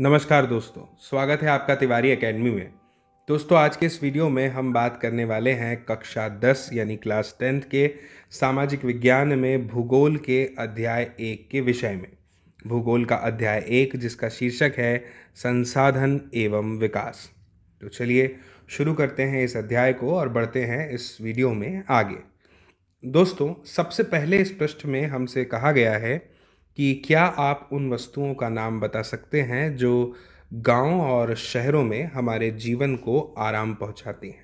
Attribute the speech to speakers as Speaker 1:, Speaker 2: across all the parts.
Speaker 1: नमस्कार दोस्तों स्वागत है आपका तिवारी एकेडमी में दोस्तों आज के इस वीडियो में हम बात करने वाले हैं कक्षा 10 यानी क्लास टेंथ के सामाजिक विज्ञान में भूगोल के अध्याय एक के विषय में भूगोल का अध्याय एक जिसका शीर्षक है संसाधन एवं विकास तो चलिए शुरू करते हैं इस अध्याय को और बढ़ते हैं इस वीडियो में आगे दोस्तों सबसे पहले इस पृष्ठ में हमसे कहा गया है कि क्या आप उन वस्तुओं का नाम बता सकते हैं जो गांव और शहरों में हमारे जीवन को आराम पहुंचाती हैं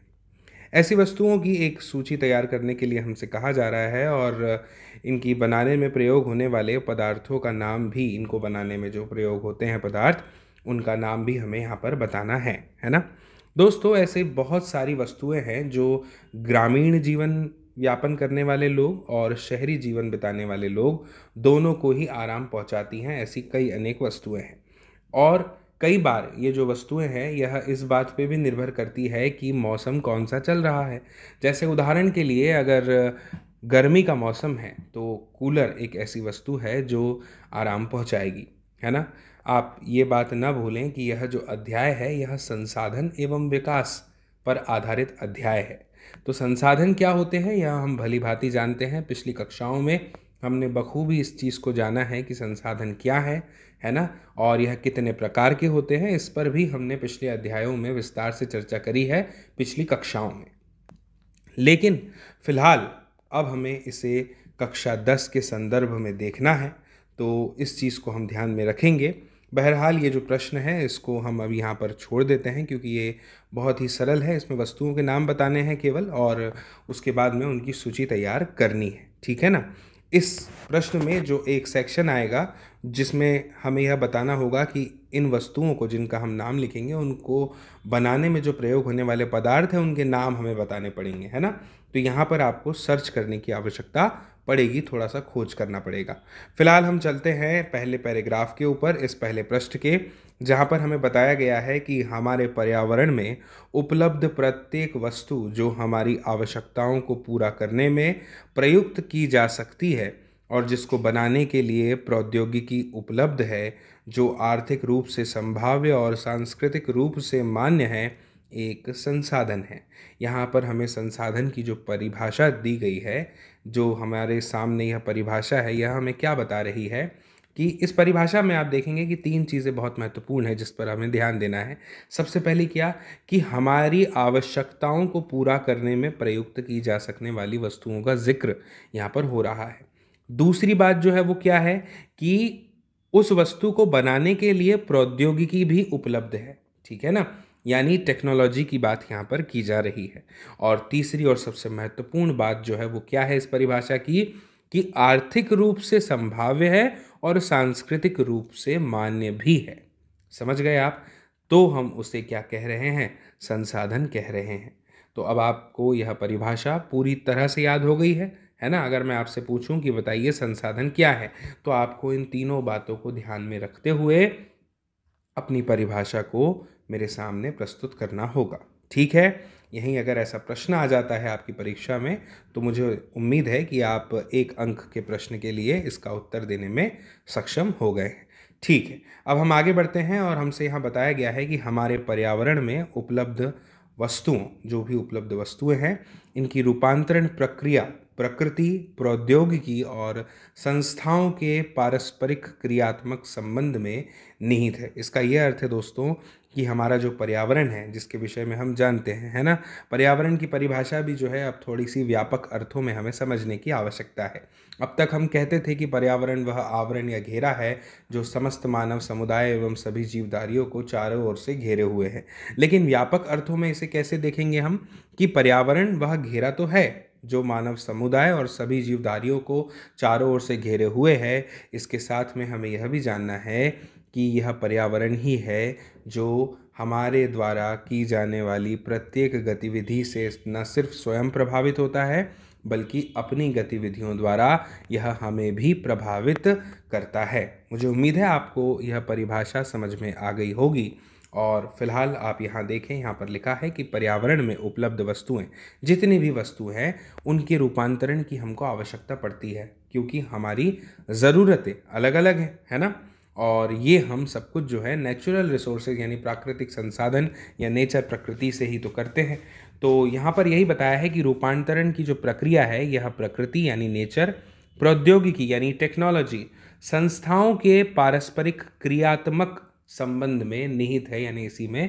Speaker 1: ऐसी वस्तुओं की एक सूची तैयार करने के लिए हमसे कहा जा रहा है और इनकी बनाने में प्रयोग होने वाले पदार्थों का नाम भी इनको बनाने में जो प्रयोग होते हैं पदार्थ उनका नाम भी हमें यहाँ पर बताना है है ना दोस्तों ऐसे बहुत सारी वस्तुएं हैं जो ग्रामीण जीवन व्यापन करने वाले लोग और शहरी जीवन बिताने वाले लोग दोनों को ही आराम पहुंचाती हैं ऐसी कई अनेक वस्तुएं हैं और कई बार ये जो वस्तुएं हैं यह इस बात पे भी निर्भर करती है कि मौसम कौन सा चल रहा है जैसे उदाहरण के लिए अगर गर्मी का मौसम है तो कूलर एक ऐसी वस्तु है जो आराम पहुंचाएगी है ना आप ये बात ना भूलें कि यह जो अध्याय है यह संसाधन एवं विकास पर आधारित अध्याय है तो संसाधन क्या होते हैं यह हम भली भांति जानते हैं पिछली कक्षाओं में हमने बखूबी इस चीज़ को जाना है कि संसाधन क्या है है ना और यह कितने प्रकार के होते हैं इस पर भी हमने पिछले अध्यायों में विस्तार से चर्चा करी है पिछली कक्षाओं में लेकिन फिलहाल अब हमें इसे कक्षा दस के संदर्भ में देखना है तो इस चीज़ को हम ध्यान में रखेंगे बहरहाल ये जो प्रश्न है इसको हम अब यहाँ पर छोड़ देते हैं क्योंकि ये बहुत ही सरल है इसमें वस्तुओं के नाम बताने हैं केवल और उसके बाद में उनकी सूची तैयार करनी है ठीक है ना इस प्रश्न में जो एक सेक्शन आएगा जिसमें हमें यह बताना होगा कि इन वस्तुओं को जिनका हम नाम लिखेंगे उनको बनाने में जो प्रयोग होने वाले पदार्थ हैं उनके नाम हमें बताने पड़ेंगे है ना तो यहाँ पर आपको सर्च करने की आवश्यकता पड़ेगी थोड़ा सा खोज करना पड़ेगा फिलहाल हम चलते हैं पहले पैराग्राफ के ऊपर इस पहले पृष्ठ के जहाँ पर हमें बताया गया है कि हमारे पर्यावरण में उपलब्ध प्रत्येक वस्तु जो हमारी आवश्यकताओं को पूरा करने में प्रयुक्त की जा सकती है और जिसको बनाने के लिए प्रौद्योगिकी उपलब्ध है जो आर्थिक रूप से संभाव्य और सांस्कृतिक रूप से मान्य है एक संसाधन है यहाँ पर हमें संसाधन की जो परिभाषा दी गई है जो हमारे सामने यह परिभाषा है यह हमें क्या बता रही है कि इस परिभाषा में आप देखेंगे कि तीन चीज़ें बहुत महत्वपूर्ण है जिस पर हमें ध्यान देना है सबसे पहले क्या कि हमारी आवश्यकताओं को पूरा करने में प्रयुक्त की जा सकने वाली वस्तुओं का जिक्र यहाँ पर हो रहा है दूसरी बात जो है वो क्या है कि उस वस्तु को बनाने के लिए प्रौद्योगिकी भी उपलब्ध है ठीक है ना यानी टेक्नोलॉजी की बात यहाँ पर की जा रही है और तीसरी और सबसे महत्वपूर्ण बात जो है वो क्या है इस परिभाषा की कि आर्थिक रूप से संभाव्य है और सांस्कृतिक रूप से मान्य भी है समझ गए आप तो हम उसे क्या कह रहे हैं संसाधन कह रहे हैं तो अब आपको यह परिभाषा पूरी तरह से याद हो गई है है ना अगर मैं आपसे पूछूं कि बताइए संसाधन क्या है तो आपको इन तीनों बातों को ध्यान में रखते हुए अपनी परिभाषा को मेरे सामने प्रस्तुत करना होगा ठीक है यहीं अगर ऐसा प्रश्न आ जाता है आपकी परीक्षा में तो मुझे उम्मीद है कि आप एक अंक के प्रश्न के लिए इसका उत्तर देने में सक्षम हो गए हैं ठीक है अब हम आगे बढ़ते हैं और हमसे यहाँ बताया गया है कि हमारे पर्यावरण में उपलब्ध वस्तुओं जो भी उपलब्ध वस्तुएं हैं इनकी रूपांतरण प्रक्रिया प्रकृति प्रौद्योगिकी और संस्थाओं के पारस्परिक क्रियात्मक संबंध में निहित है इसका यह अर्थ है दोस्तों कि हमारा जो पर्यावरण है जिसके विषय में हम जानते हैं है ना पर्यावरण की परिभाषा भी जो है अब थोड़ी सी व्यापक अर्थों में हमें समझने की आवश्यकता है अब तक हम कहते थे कि पर्यावरण वह आवरण या घेरा है जो समस्त मानव समुदाय एवं सभी जीवदारियों को चारों ओर से घेरे हुए हैं लेकिन व्यापक अर्थों में इसे कैसे देखेंगे हम कि पर्यावरण वह घेरा तो है जो मानव समुदाय और सभी जीवदारियों को चारों ओर से घेरे हुए है इसके साथ में हमें यह भी जानना है कि यह पर्यावरण ही है जो हमारे द्वारा की जाने वाली प्रत्येक गतिविधि से न सिर्फ स्वयं प्रभावित होता है बल्कि अपनी गतिविधियों द्वारा यह हमें भी प्रभावित करता है मुझे उम्मीद है आपको यह परिभाषा समझ में आ गई होगी और फिलहाल आप यहाँ देखें यहाँ पर लिखा है कि पर्यावरण में उपलब्ध वस्तुएं जितनी भी वस्तु हैं उनके रूपांतरण की हमको आवश्यकता पड़ती है क्योंकि हमारी ज़रूरतें अलग अलग हैं है ना और ये हम सब कुछ जो है नेचुरल रिसोर्सेज यानी प्राकृतिक संसाधन या नेचर प्रकृति से ही तो करते हैं तो यहाँ पर यही बताया है कि रूपांतरण की जो प्रक्रिया है यह प्रकृति यानी नेचर प्रौद्योगिकी यानी टेक्नोलॉजी संस्थाओं के पारस्परिक क्रियात्मक संबंध में निहित है यानी इसी में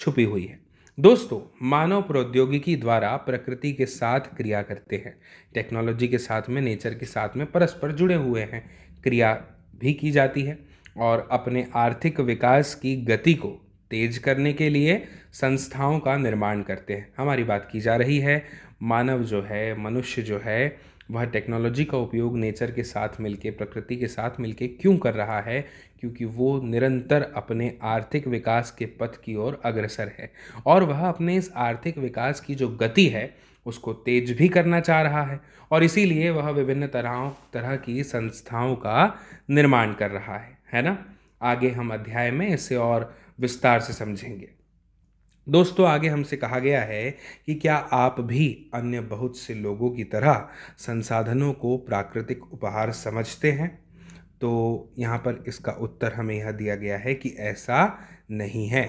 Speaker 1: छुपी हुई है दोस्तों मानव प्रौद्योगिकी द्वारा प्रकृति के साथ क्रिया करते हैं टेक्नोलॉजी के साथ में नेचर के साथ में परस्पर जुड़े हुए हैं क्रिया भी की जाती है और अपने आर्थिक विकास की गति को तेज करने के लिए संस्थाओं का निर्माण करते हैं हमारी बात की जा रही है मानव जो है मनुष्य जो है वह टेक्नोलॉजी का उपयोग नेचर के साथ मिलके प्रकृति के साथ मिलके क्यों कर रहा है क्योंकि वो निरंतर अपने आर्थिक विकास के पथ की ओर अग्रसर है और वह अपने इस आर्थिक विकास की जो गति है उसको तेज भी करना चाह रहा है और इसीलिए वह विभिन्न तरह तरह की संस्थाओं का निर्माण कर रहा है है ना आगे हम अध्याय में इसे और विस्तार से समझेंगे दोस्तों आगे हमसे कहा गया है कि क्या आप भी अन्य बहुत से लोगों की तरह संसाधनों को प्राकृतिक उपहार समझते हैं तो यहाँ पर इसका उत्तर हमें यह दिया गया है कि ऐसा नहीं है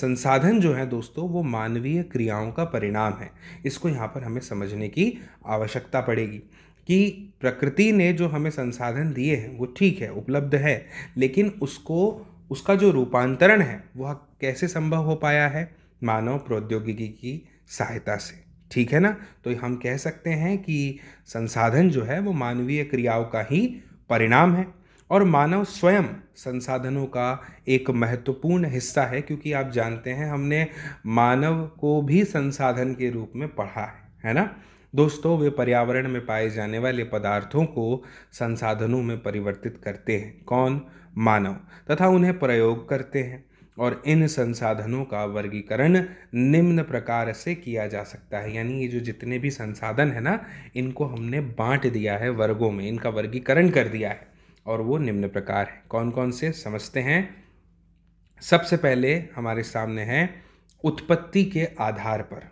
Speaker 1: संसाधन जो है दोस्तों वो मानवीय क्रियाओं का परिणाम है इसको यहाँ पर हमें समझने की आवश्यकता पड़ेगी कि प्रकृति ने जो हमें संसाधन दिए हैं वो ठीक है उपलब्ध है लेकिन उसको उसका जो रूपांतरण है वह कैसे संभव हो पाया है मानव प्रौद्योगिकी की सहायता से ठीक है ना तो हम कह सकते हैं कि संसाधन जो है वो मानवीय क्रियाओं का ही परिणाम है और मानव स्वयं संसाधनों का एक महत्वपूर्ण हिस्सा है क्योंकि आप जानते हैं हमने मानव को भी संसाधन के रूप में पढ़ा है है ना दोस्तों वे पर्यावरण में पाए जाने वाले पदार्थों को संसाधनों में परिवर्तित करते हैं कौन मानव तथा उन्हें प्रयोग करते हैं और इन संसाधनों का वर्गीकरण निम्न प्रकार से किया जा सकता है यानी ये जो जितने भी संसाधन है ना इनको हमने बांट दिया है वर्गों में इनका वर्गीकरण कर दिया है और वो निम्न प्रकार है कौन कौन से समझते हैं सबसे पहले हमारे सामने है उत्पत्ति के आधार पर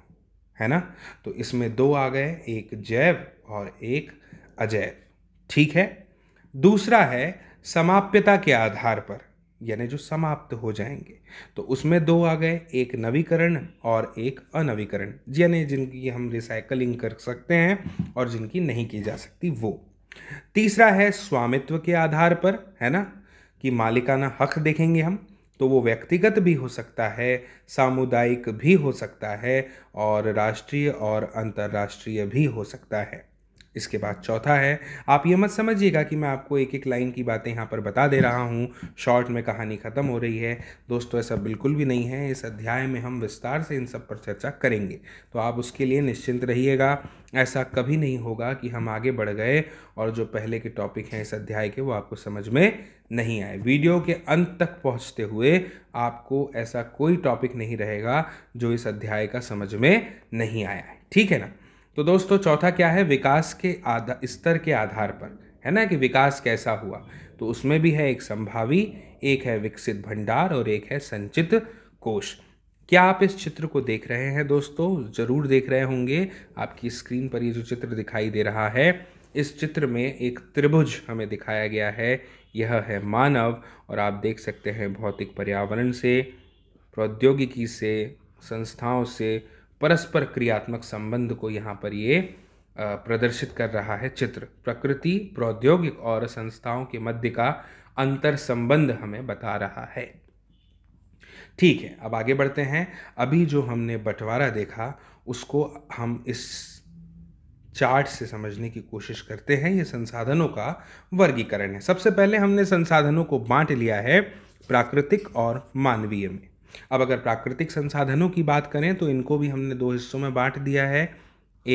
Speaker 1: है ना तो इसमें दो आ गए एक जैव और एक अजैव ठीक है दूसरा है समाप्यता के आधार पर यानी जो समाप्त हो जाएंगे तो उसमें दो आ गए एक नवीकरण और एक अनवीकरण यानी जिनकी हम रिसाइकलिंग कर सकते हैं और जिनकी नहीं की जा सकती वो तीसरा है स्वामित्व के आधार पर है ना कि मालिकाना हक देखेंगे हम तो वो व्यक्तिगत भी हो सकता है सामुदायिक भी हो सकता है और राष्ट्रीय और अंतर्राष्ट्रीय भी हो सकता है इसके बाद चौथा है आप ये मत समझिएगा कि मैं आपको एक एक लाइन की बातें यहाँ पर बता दे रहा हूँ शॉर्ट में कहानी ख़त्म हो रही है दोस्तों ऐसा बिल्कुल भी नहीं है इस अध्याय में हम विस्तार से इन सब पर चर्चा करेंगे तो आप उसके लिए निश्चिंत रहिएगा ऐसा कभी नहीं होगा कि हम आगे बढ़ गए और जो पहले के टॉपिक हैं इस अध्याय के वो आपको समझ में नहीं आए वीडियो के अंत तक पहुँचते हुए आपको ऐसा कोई टॉपिक नहीं रहेगा जो इस अध्याय का समझ में नहीं आया है ठीक है ना तो दोस्तों चौथा क्या है विकास के आधा स्तर के आधार पर है ना कि विकास कैसा हुआ तो उसमें भी है एक संभावी एक है विकसित भंडार और एक है संचित कोश क्या आप इस चित्र को देख रहे हैं दोस्तों ज़रूर देख रहे होंगे आपकी स्क्रीन पर ये जो चित्र दिखाई दे रहा है इस चित्र में एक त्रिभुज हमें दिखाया गया है यह है मानव और आप देख सकते हैं भौतिक पर्यावरण से प्रौद्योगिकी से संस्थाओं से परस्पर क्रियात्मक संबंध को यहाँ पर ये प्रदर्शित कर रहा है चित्र प्रकृति प्रौद्योगिक और संस्थाओं के मध्य का अंतर संबंध हमें बता रहा है ठीक है अब आगे बढ़ते हैं अभी जो हमने बंटवारा देखा उसको हम इस चार्ट से समझने की कोशिश करते हैं ये संसाधनों का वर्गीकरण है सबसे पहले हमने संसाधनों को बांट लिया है प्राकृतिक और मानवीय में अब अगर प्राकृतिक संसाधनों की बात करें तो इनको भी हमने दो हिस्सों में बांट दिया है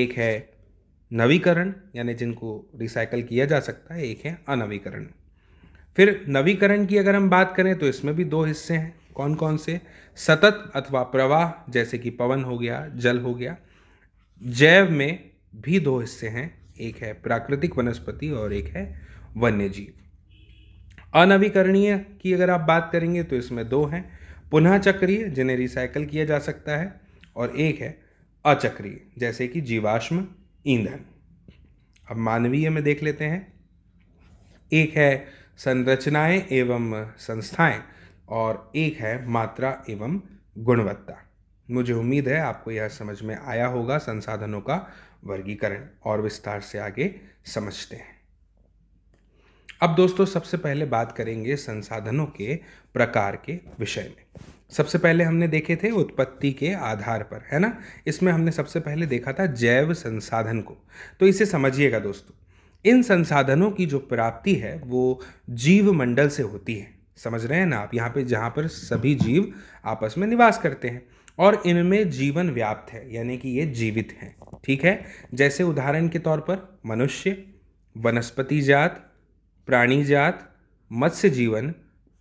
Speaker 1: एक है नवीकरण यानी जिनको रिसाइकल किया जा सकता है एक है अनवीकरण फिर नवीकरण की अगर हम बात करें तो इसमें भी दो हिस्से हैं कौन कौन से सतत अथवा प्रवाह जैसे कि पवन हो गया जल हो गया जैव में भी दो हिस्से हैं एक है प्राकृतिक वनस्पति और एक है वन्य जीव अनवीकरणीय की अगर आप बात करेंगे तो इसमें दो हैं पुनः चक्रीय जिन्हें रिसाइकल किया जा सकता है और एक है अचक्रीय जैसे कि जीवाश्म ईंधन अब मानवीय में देख लेते हैं एक है संरचनाएं एवं संस्थाएं और एक है मात्रा एवं गुणवत्ता मुझे उम्मीद है आपको यह समझ में आया होगा संसाधनों का वर्गीकरण और विस्तार से आगे समझते हैं अब दोस्तों सबसे पहले बात करेंगे संसाधनों के प्रकार के विषय में सबसे पहले हमने देखे थे उत्पत्ति के आधार पर है ना इसमें हमने सबसे पहले देखा था जैव संसाधन को तो इसे समझिएगा दोस्तों इन संसाधनों की जो प्राप्ति है वो जीव मंडल से होती है समझ रहे हैं ना आप यहाँ पे जहाँ पर सभी जीव आपस में निवास करते हैं और इनमें जीवन व्याप्त है यानी कि ये जीवित हैं ठीक है जैसे उदाहरण के तौर पर मनुष्य वनस्पति जात प्राणी जात मत्स्य जीवन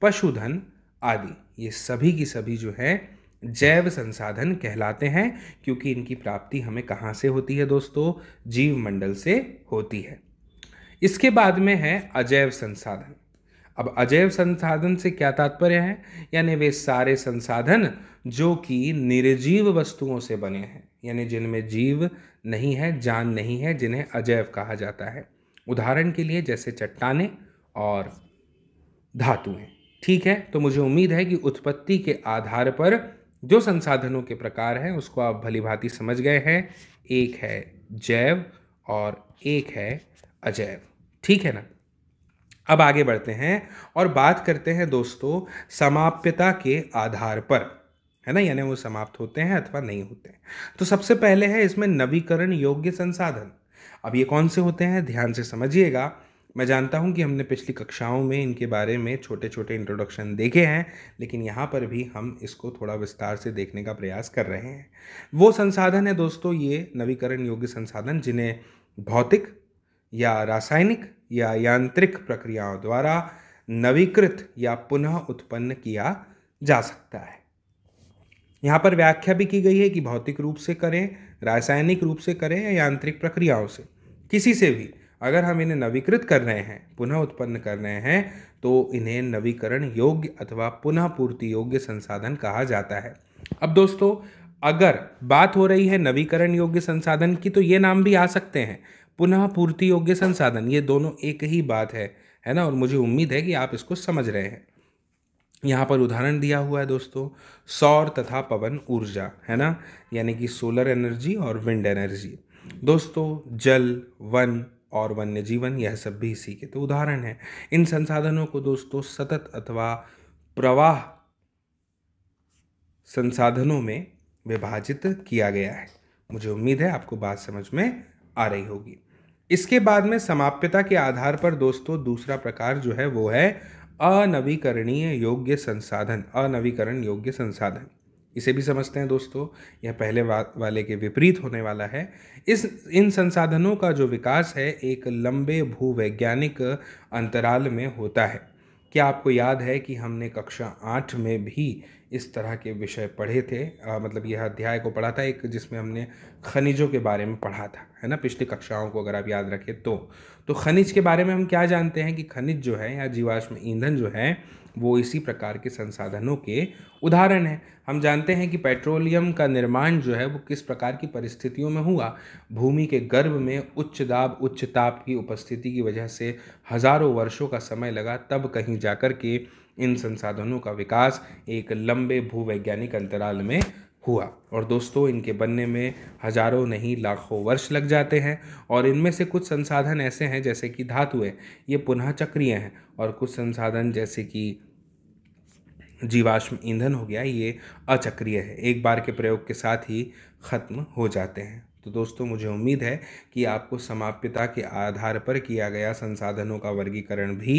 Speaker 1: पशुधन आदि ये सभी की सभी जो है जैव संसाधन कहलाते हैं क्योंकि इनकी प्राप्ति हमें कहाँ से होती है दोस्तों जीव मंडल से होती है इसके बाद में है अजैव संसाधन अब अजैव संसाधन से क्या तात्पर्य है यानी वे सारे संसाधन जो कि निर्जीव वस्तुओं से बने हैं यानी जिनमें जीव नहीं है जान नहीं है जिन्हें अजैव कहा जाता है उदाहरण के लिए जैसे चट्टाने और धातुएं ठीक है तो मुझे उम्मीद है कि उत्पत्ति के आधार पर जो संसाधनों के प्रकार हैं उसको आप भली भांति समझ गए हैं एक है जैव और एक है अजैव ठीक है ना अब आगे बढ़ते हैं और बात करते हैं दोस्तों समाप्यता के आधार पर है ना यानी वो समाप्त होते हैं अथवा नहीं होते हैं तो सबसे पहले है इसमें नवीकरण योग्य संसाधन अब ये कौन से होते हैं ध्यान से समझिएगा मैं जानता हूँ कि हमने पिछली कक्षाओं में इनके बारे में छोटे छोटे इंट्रोडक्शन देखे हैं लेकिन यहाँ पर भी हम इसको थोड़ा विस्तार से देखने का प्रयास कर रहे हैं वो संसाधन है दोस्तों ये नवीकरण योग्य संसाधन जिन्हें भौतिक या रासायनिक या यांत्रिक प्रक्रियाओं द्वारा नवीकृत या पुनः उत्पन्न किया जा सकता है यहाँ पर व्याख्या भी की गई है कि भौतिक रूप से करें रासायनिक रूप से करें या यांत्रिक प्रक्रियाओं से किसी से भी अगर हम इन्हें नवीकृत कर रहे हैं पुनः उत्पन्न कर रहे हैं तो इन्हें नवीकरण योग्य अथवा पुनः पूर्ति योग्य संसाधन कहा जाता है अब दोस्तों अगर बात हो रही है नवीकरण योग्य संसाधन की तो ये नाम भी आ सकते हैं पुनः पूर्ति योग्य संसाधन ये दोनों एक ही बात है है ना और मुझे उम्मीद है कि आप इसको समझ रहे हैं यहाँ पर उदाहरण दिया हुआ है दोस्तों सौर तथा पवन ऊर्जा है ना यानी कि सोलर एनर्जी और विंड एनर्जी दोस्तों जल वन और वन्य जीवन यह सब भी इसी के तो उदाहरण हैं इन संसाधनों को दोस्तों सतत अथवा प्रवाह संसाधनों में विभाजित किया गया है मुझे उम्मीद है आपको बात समझ में आ रही होगी इसके बाद में समाप्यता के आधार पर दोस्तों दूसरा प्रकार जो है वो है अनवीकरणीय योग्य संसाधन अनवीकरण योग्य संसाधन इसे भी समझते हैं दोस्तों यह पहले वा, वाले के विपरीत होने वाला है इस इन संसाधनों का जो विकास है एक लंबे भूवैज्ञानिक अंतराल में होता है क्या आपको याद है कि हमने कक्षा आठ में भी इस तरह के विषय पढ़े थे आ, मतलब यह अध्याय को पढ़ा था एक जिसमें हमने खनिजों के बारे में पढ़ा था है ना पिछली कक्षाओं को अगर आप याद रखें तो तो खनिज के बारे में हम क्या जानते हैं कि खनिज जो है या जीवाश्म ईंधन जो है वो इसी प्रकार के संसाधनों के उदाहरण हैं हम जानते हैं कि पेट्रोलियम का निर्माण जो है वो किस प्रकार की परिस्थितियों में हुआ भूमि के गर्भ में उच्च दाब उच्च ताप की उपस्थिति की वजह से हजारों वर्षों का समय लगा तब कहीं जाकर के इन संसाधनों का विकास एक लंबे भूवैज्ञानिक अंतराल में हुआ और दोस्तों इनके बनने में हजारों नहीं लाखों वर्ष लग जाते हैं और इनमें से कुछ संसाधन ऐसे हैं जैसे कि धातुएं ये पुनः चक्रिय हैं और कुछ संसाधन जैसे कि जीवाश्म ईंधन हो गया ये अचक्रिय है एक बार के प्रयोग के साथ ही ख़त्म हो जाते हैं तो दोस्तों मुझे उम्मीद है कि आपको समाप्यता के आधार पर किया गया संसाधनों का वर्गीकरण भी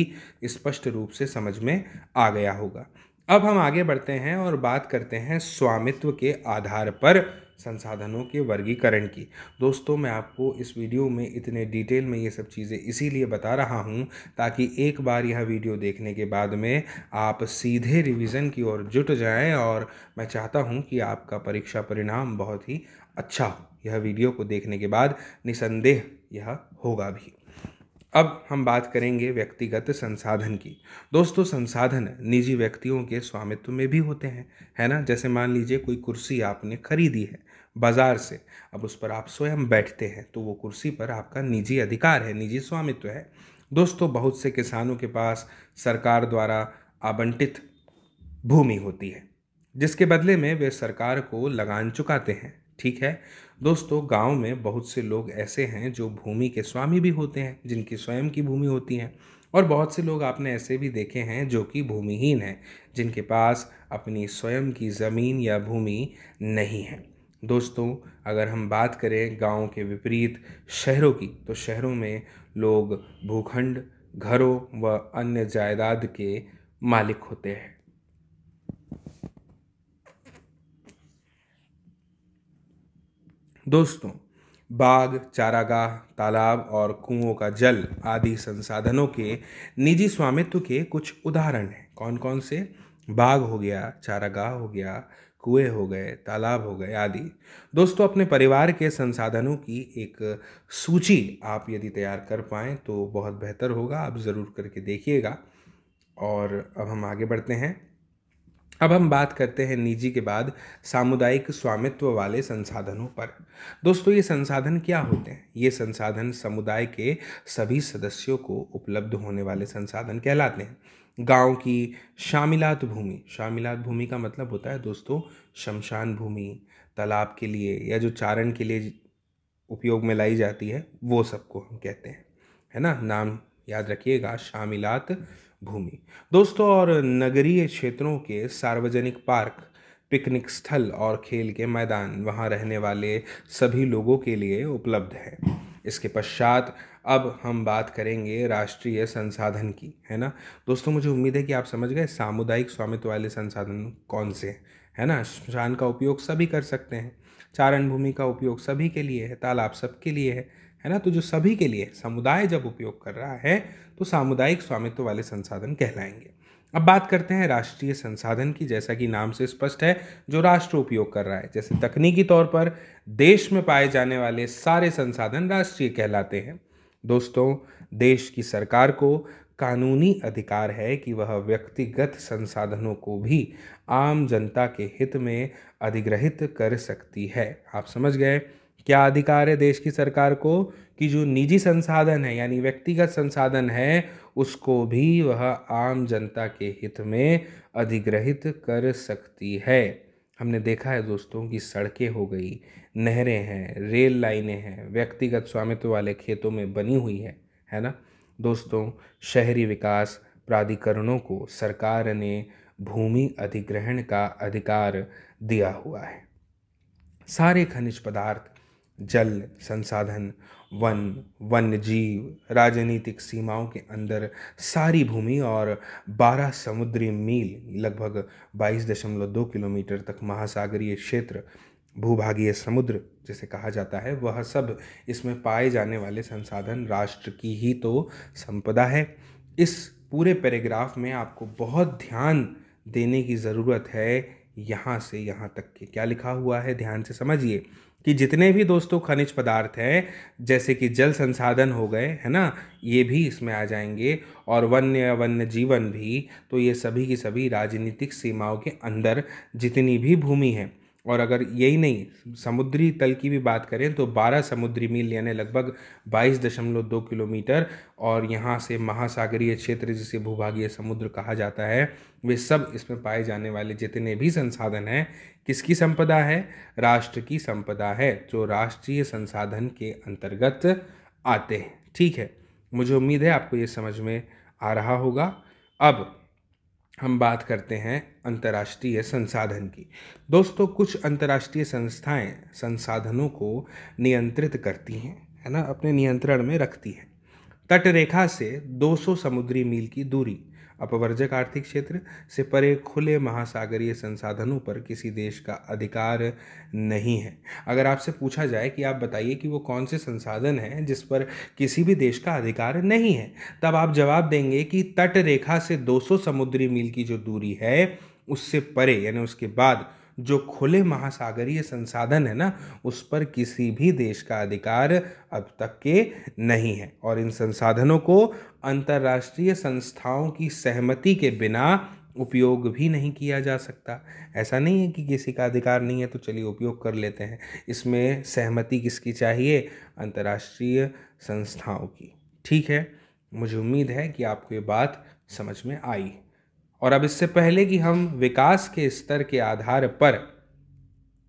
Speaker 1: स्पष्ट रूप से समझ में आ गया होगा अब हम आगे बढ़ते हैं और बात करते हैं स्वामित्व के आधार पर संसाधनों के वर्गीकरण की दोस्तों मैं आपको इस वीडियो में इतने डिटेल में ये सब चीज़ें इसीलिए बता रहा हूँ ताकि एक बार यह वीडियो देखने के बाद में आप सीधे रिवीजन की ओर जुट जाएं और मैं चाहता हूँ कि आपका परीक्षा परिणाम बहुत ही अच्छा हो यह वीडियो को देखने के बाद निसंदेह यह होगा भी अब हम बात करेंगे व्यक्तिगत संसाधन की दोस्तों संसाधन निजी व्यक्तियों के स्वामित्व में भी होते हैं है ना जैसे मान लीजिए कोई कुर्सी आपने खरीदी है बाज़ार से अब उस पर आप स्वयं बैठते हैं तो वो कुर्सी पर आपका निजी अधिकार है निजी स्वामित्व है दोस्तों बहुत से किसानों के पास सरकार द्वारा आवंटित भूमि होती है जिसके बदले में वे सरकार को लगान चुकाते हैं ठीक है दोस्तों गांव में बहुत से लोग ऐसे हैं जो भूमि के स्वामी भी होते हैं जिनकी स्वयं की भूमि होती है और बहुत से लोग आपने ऐसे भी देखे हैं जो कि भूमिहीन हैं जिनके पास अपनी स्वयं की ज़मीन या भूमि नहीं है दोस्तों अगर हम बात करें गाँव के विपरीत शहरों की तो शहरों में लोग भूखंड घरों व अन्य जायदाद के मालिक होते हैं दोस्तों बाग चारागाह तालाब और कुओं का जल आदि संसाधनों के निजी स्वामित्व के कुछ उदाहरण हैं कौन कौन से बाग हो गया चारागाह हो गया कुएं हो गए तालाब हो गए आदि दोस्तों अपने परिवार के संसाधनों की एक सूची आप यदि तैयार कर पाएँ तो बहुत बेहतर होगा आप ज़रूर करके देखिएगा और अब हम आगे बढ़ते हैं अब हम बात करते हैं निजी के बाद सामुदायिक स्वामित्व वाले संसाधनों पर दोस्तों ये संसाधन क्या होते हैं ये संसाधन समुदाय के सभी सदस्यों को उपलब्ध होने वाले संसाधन कहलाते हैं गांव की शामिलात भूमि शामिलात भूमि का मतलब होता है दोस्तों शमशान भूमि तालाब के लिए या जो चारण के लिए उपयोग में लाई जाती है वो सबको हम कहते हैं है ना नाम याद रखिएगा शामिलात भूमि दोस्तों और नगरीय क्षेत्रों के सार्वजनिक पार्क पिकनिक स्थल और खेल के मैदान वहाँ रहने वाले सभी लोगों के लिए उपलब्ध हैं इसके पश्चात अब हम बात करेंगे राष्ट्रीय संसाधन की है ना दोस्तों मुझे उम्मीद है कि आप समझ गए सामुदायिक स्वामित्व वाले संसाधन कौन से हैं है ना शमशान का उपयोग सभी कर सकते हैं चारण भूमि का उपयोग सभी के लिए है तालाब सबके लिए है है ना तो जो सभी के लिए समुदाय जब उपयोग कर रहा है तो सामुदायिक स्वामित्व वाले संसाधन कहलाएंगे अब बात करते हैं राष्ट्रीय संसाधन की जैसा कि नाम से स्पष्ट है जो राष्ट्र उपयोग कर रहा है जैसे तकनीकी तौर पर देश में पाए जाने वाले सारे संसाधन राष्ट्रीय कहलाते हैं दोस्तों देश की सरकार को कानूनी अधिकार है कि वह व्यक्तिगत संसाधनों को भी आम जनता के हित में अधिग्रहित कर सकती है आप समझ गए क्या अधिकार है देश की सरकार को कि जो निजी संसाधन है यानी व्यक्तिगत संसाधन है उसको भी वह आम जनता के हित में अधिग्रहित कर सकती है हमने देखा है दोस्तों कि सड़कें हो गई नहरें हैं रेल लाइनें हैं व्यक्तिगत स्वामित्व वाले खेतों में बनी हुई है है ना दोस्तों शहरी विकास प्राधिकरणों को सरकार ने भूमि अधिग्रहण का अधिकार दिया हुआ है सारे खनिज पदार्थ जल संसाधन वन वन्य जीव राजनीतिक सीमाओं के अंदर सारी भूमि और 12 समुद्री मील लगभग 22.2 किलोमीटर तक महासागरीय क्षेत्र भूभागीय समुद्र जिसे कहा जाता है वह सब इसमें पाए जाने वाले संसाधन राष्ट्र की ही तो संपदा है इस पूरे पैराग्राफ में आपको बहुत ध्यान देने की ज़रूरत है यहाँ से यहाँ तक के क्या लिखा हुआ है ध्यान से समझिए कि जितने भी दोस्तों खनिज पदार्थ हैं जैसे कि जल संसाधन हो गए है ना ये भी इसमें आ जाएंगे और वन्य वन्य जीवन भी तो ये सभी की सभी राजनीतिक सीमाओं के अंदर जितनी भी भूमि है और अगर यही नहीं समुद्री तल की भी बात करें तो 12 समुद्री मील यानी लगभग 22.2 किलोमीटर और यहाँ से महासागरीय क्षेत्र जिसे भूभागीय समुद्र कहा जाता है वे सब इसमें पाए जाने वाले जितने भी संसाधन हैं किसकी संपदा है राष्ट्र की संपदा है जो राष्ट्रीय संसाधन के अंतर्गत आते हैं ठीक है मुझे उम्मीद है आपको ये समझ में आ रहा होगा अब हम बात करते हैं अंतर्राष्ट्रीय संसाधन की दोस्तों कुछ अंतर्राष्ट्रीय संस्थाएं संसाधनों को नियंत्रित करती हैं है ना अपने नियंत्रण में रखती हैं तटरेखा से 200 समुद्री मील की दूरी अपवर्जक आर्थिक क्षेत्र से परे खुले महासागरीय संसाधनों पर किसी देश का अधिकार नहीं है अगर आपसे पूछा जाए कि आप बताइए कि वो कौन से संसाधन हैं जिस पर किसी भी देश का अधिकार नहीं है तब आप जवाब देंगे कि तट रेखा से 200 समुद्री मील की जो दूरी है उससे परे यानी उसके बाद जो खुले महासागरीय संसाधन है ना उस पर किसी भी देश का अधिकार अब तक के नहीं है और इन संसाधनों को अंतर्राष्ट्रीय संस्थाओं की सहमति के बिना उपयोग भी नहीं किया जा सकता ऐसा नहीं है कि किसी का अधिकार नहीं है तो चलिए उपयोग कर लेते हैं इसमें सहमति किसकी चाहिए अंतर्राष्ट्रीय संस्थाओं की ठीक है मुझे उम्मीद है कि आपको ये बात समझ में आई और अब इससे पहले कि हम विकास के स्तर के आधार पर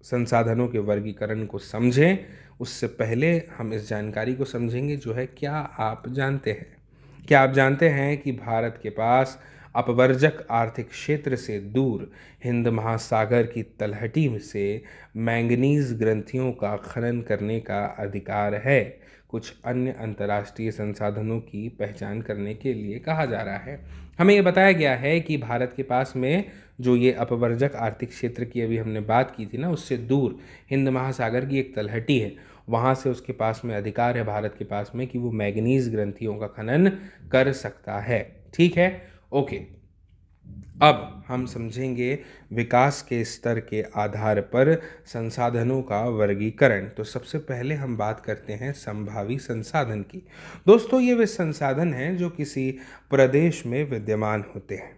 Speaker 1: संसाधनों के वर्गीकरण को समझें उससे पहले हम इस जानकारी को समझेंगे जो है क्या आप जानते हैं क्या आप जानते हैं कि भारत के पास अपवर्जक आर्थिक क्षेत्र से दूर हिंद महासागर की तलहटी में से मैंगनीज ग्रंथियों का खनन करने का अधिकार है कुछ अन्य अंतर्राष्ट्रीय संसाधनों की पहचान करने के लिए कहा जा रहा है हमें ये बताया गया है कि भारत के पास में जो ये अपवर्जक आर्थिक क्षेत्र की अभी हमने बात की थी ना उससे दूर हिंद महासागर की एक तलहटी है वहाँ से उसके पास में अधिकार है भारत के पास में कि वो मैगनीज ग्रंथियों का खनन कर सकता है ठीक है ओके अब हम समझेंगे विकास के स्तर के आधार पर संसाधनों का वर्गीकरण तो सबसे पहले हम बात करते हैं संभावी संसाधन की दोस्तों ये वे संसाधन हैं जो किसी प्रदेश में विद्यमान होते हैं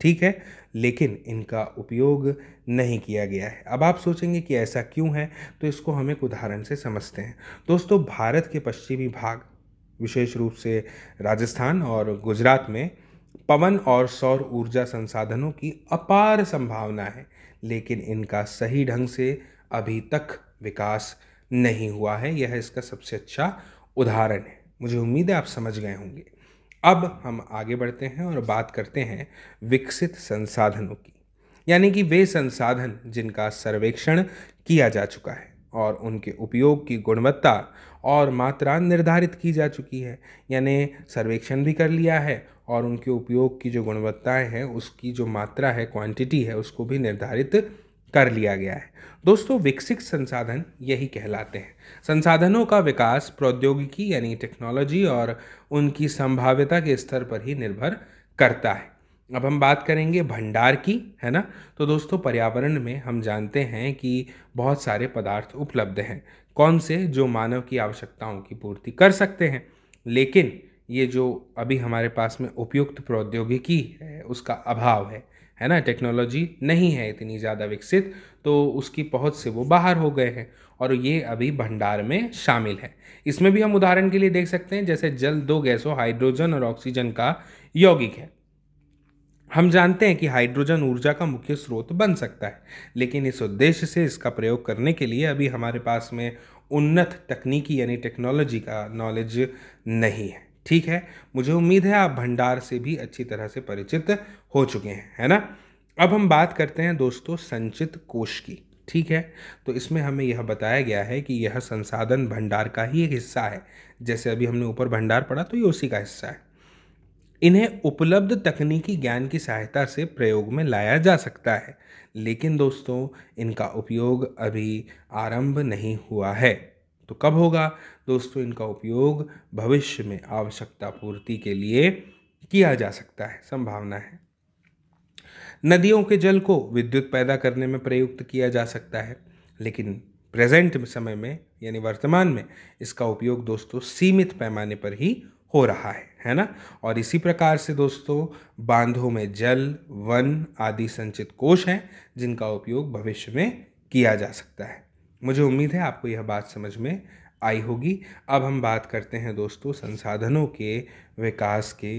Speaker 1: ठीक है लेकिन इनका उपयोग नहीं किया गया है अब आप सोचेंगे कि ऐसा क्यों है तो इसको हम एक उदाहरण से समझते हैं दोस्तों भारत के पश्चिमी भाग विशेष रूप से राजस्थान और गुजरात में पवन और सौर ऊर्जा संसाधनों की अपार संभावना है लेकिन इनका सही ढंग से अभी तक विकास नहीं हुआ है यह इसका सबसे अच्छा उदाहरण है मुझे उम्मीद है आप समझ गए होंगे अब हम आगे बढ़ते हैं और बात करते हैं विकसित संसाधनों की यानी कि वे संसाधन जिनका सर्वेक्षण किया जा चुका है और उनके उपयोग की गुणवत्ता और मात्रा निर्धारित की जा चुकी है यानी सर्वेक्षण भी कर लिया है और उनके उपयोग की जो गुणवत्ताएं हैं उसकी जो मात्रा है क्वांटिटी है उसको भी निर्धारित कर लिया गया है दोस्तों विकसित संसाधन यही कहलाते हैं संसाधनों का विकास प्रौद्योगिकी यानी टेक्नोलॉजी और उनकी संभाव्यता के स्तर पर ही निर्भर करता है अब हम बात करेंगे भंडार की है ना तो दोस्तों पर्यावरण में हम जानते हैं कि बहुत सारे पदार्थ उपलब्ध हैं कौन से जो मानव की आवश्यकताओं की पूर्ति कर सकते हैं लेकिन ये जो अभी हमारे पास में उपयुक्त प्रौद्योगिकी है उसका अभाव है है ना टेक्नोलॉजी नहीं है इतनी ज़्यादा विकसित तो उसकी पहुँच से वो बाहर हो गए हैं और ये अभी भंडार में शामिल है इसमें भी हम उदाहरण के लिए देख सकते हैं जैसे जल दो गैसों हाइड्रोजन और ऑक्सीजन का यौगिक है हम जानते हैं कि हाइड्रोजन ऊर्जा का मुख्य स्रोत बन सकता है लेकिन इस उद्देश्य से इसका प्रयोग करने के लिए अभी हमारे पास में उन्नत तकनीकी यानी टेक्नोलॉजी का नॉलेज नहीं है ठीक है मुझे उम्मीद है आप भंडार से भी अच्छी तरह से परिचित हो चुके हैं है ना अब हम बात करते हैं दोस्तों संचित कोष की ठीक है तो इसमें हमें यह बताया गया है कि यह संसाधन भंडार का ही एक हिस्सा है जैसे अभी हमने ऊपर भंडार पढ़ा तो ये उसी का हिस्सा है इन्हें उपलब्ध तकनीकी ज्ञान की सहायता से प्रयोग में लाया जा सकता है लेकिन दोस्तों इनका उपयोग अभी आरंभ नहीं हुआ है तो कब होगा दोस्तों इनका उपयोग भविष्य में आवश्यकता पूर्ति के लिए किया जा सकता है संभावना है नदियों के जल को विद्युत पैदा करने में प्रयुक्त किया जा सकता है लेकिन प्रेजेंट समय में यानी वर्तमान में इसका उपयोग दोस्तों सीमित पैमाने पर ही हो रहा है है ना और इसी प्रकार से दोस्तों बांधों में जल वन आदि संचित कोष हैं जिनका उपयोग भविष्य में किया जा सकता है मुझे उम्मीद है आपको यह बात समझ में आई होगी अब हम बात करते हैं दोस्तों संसाधनों के विकास के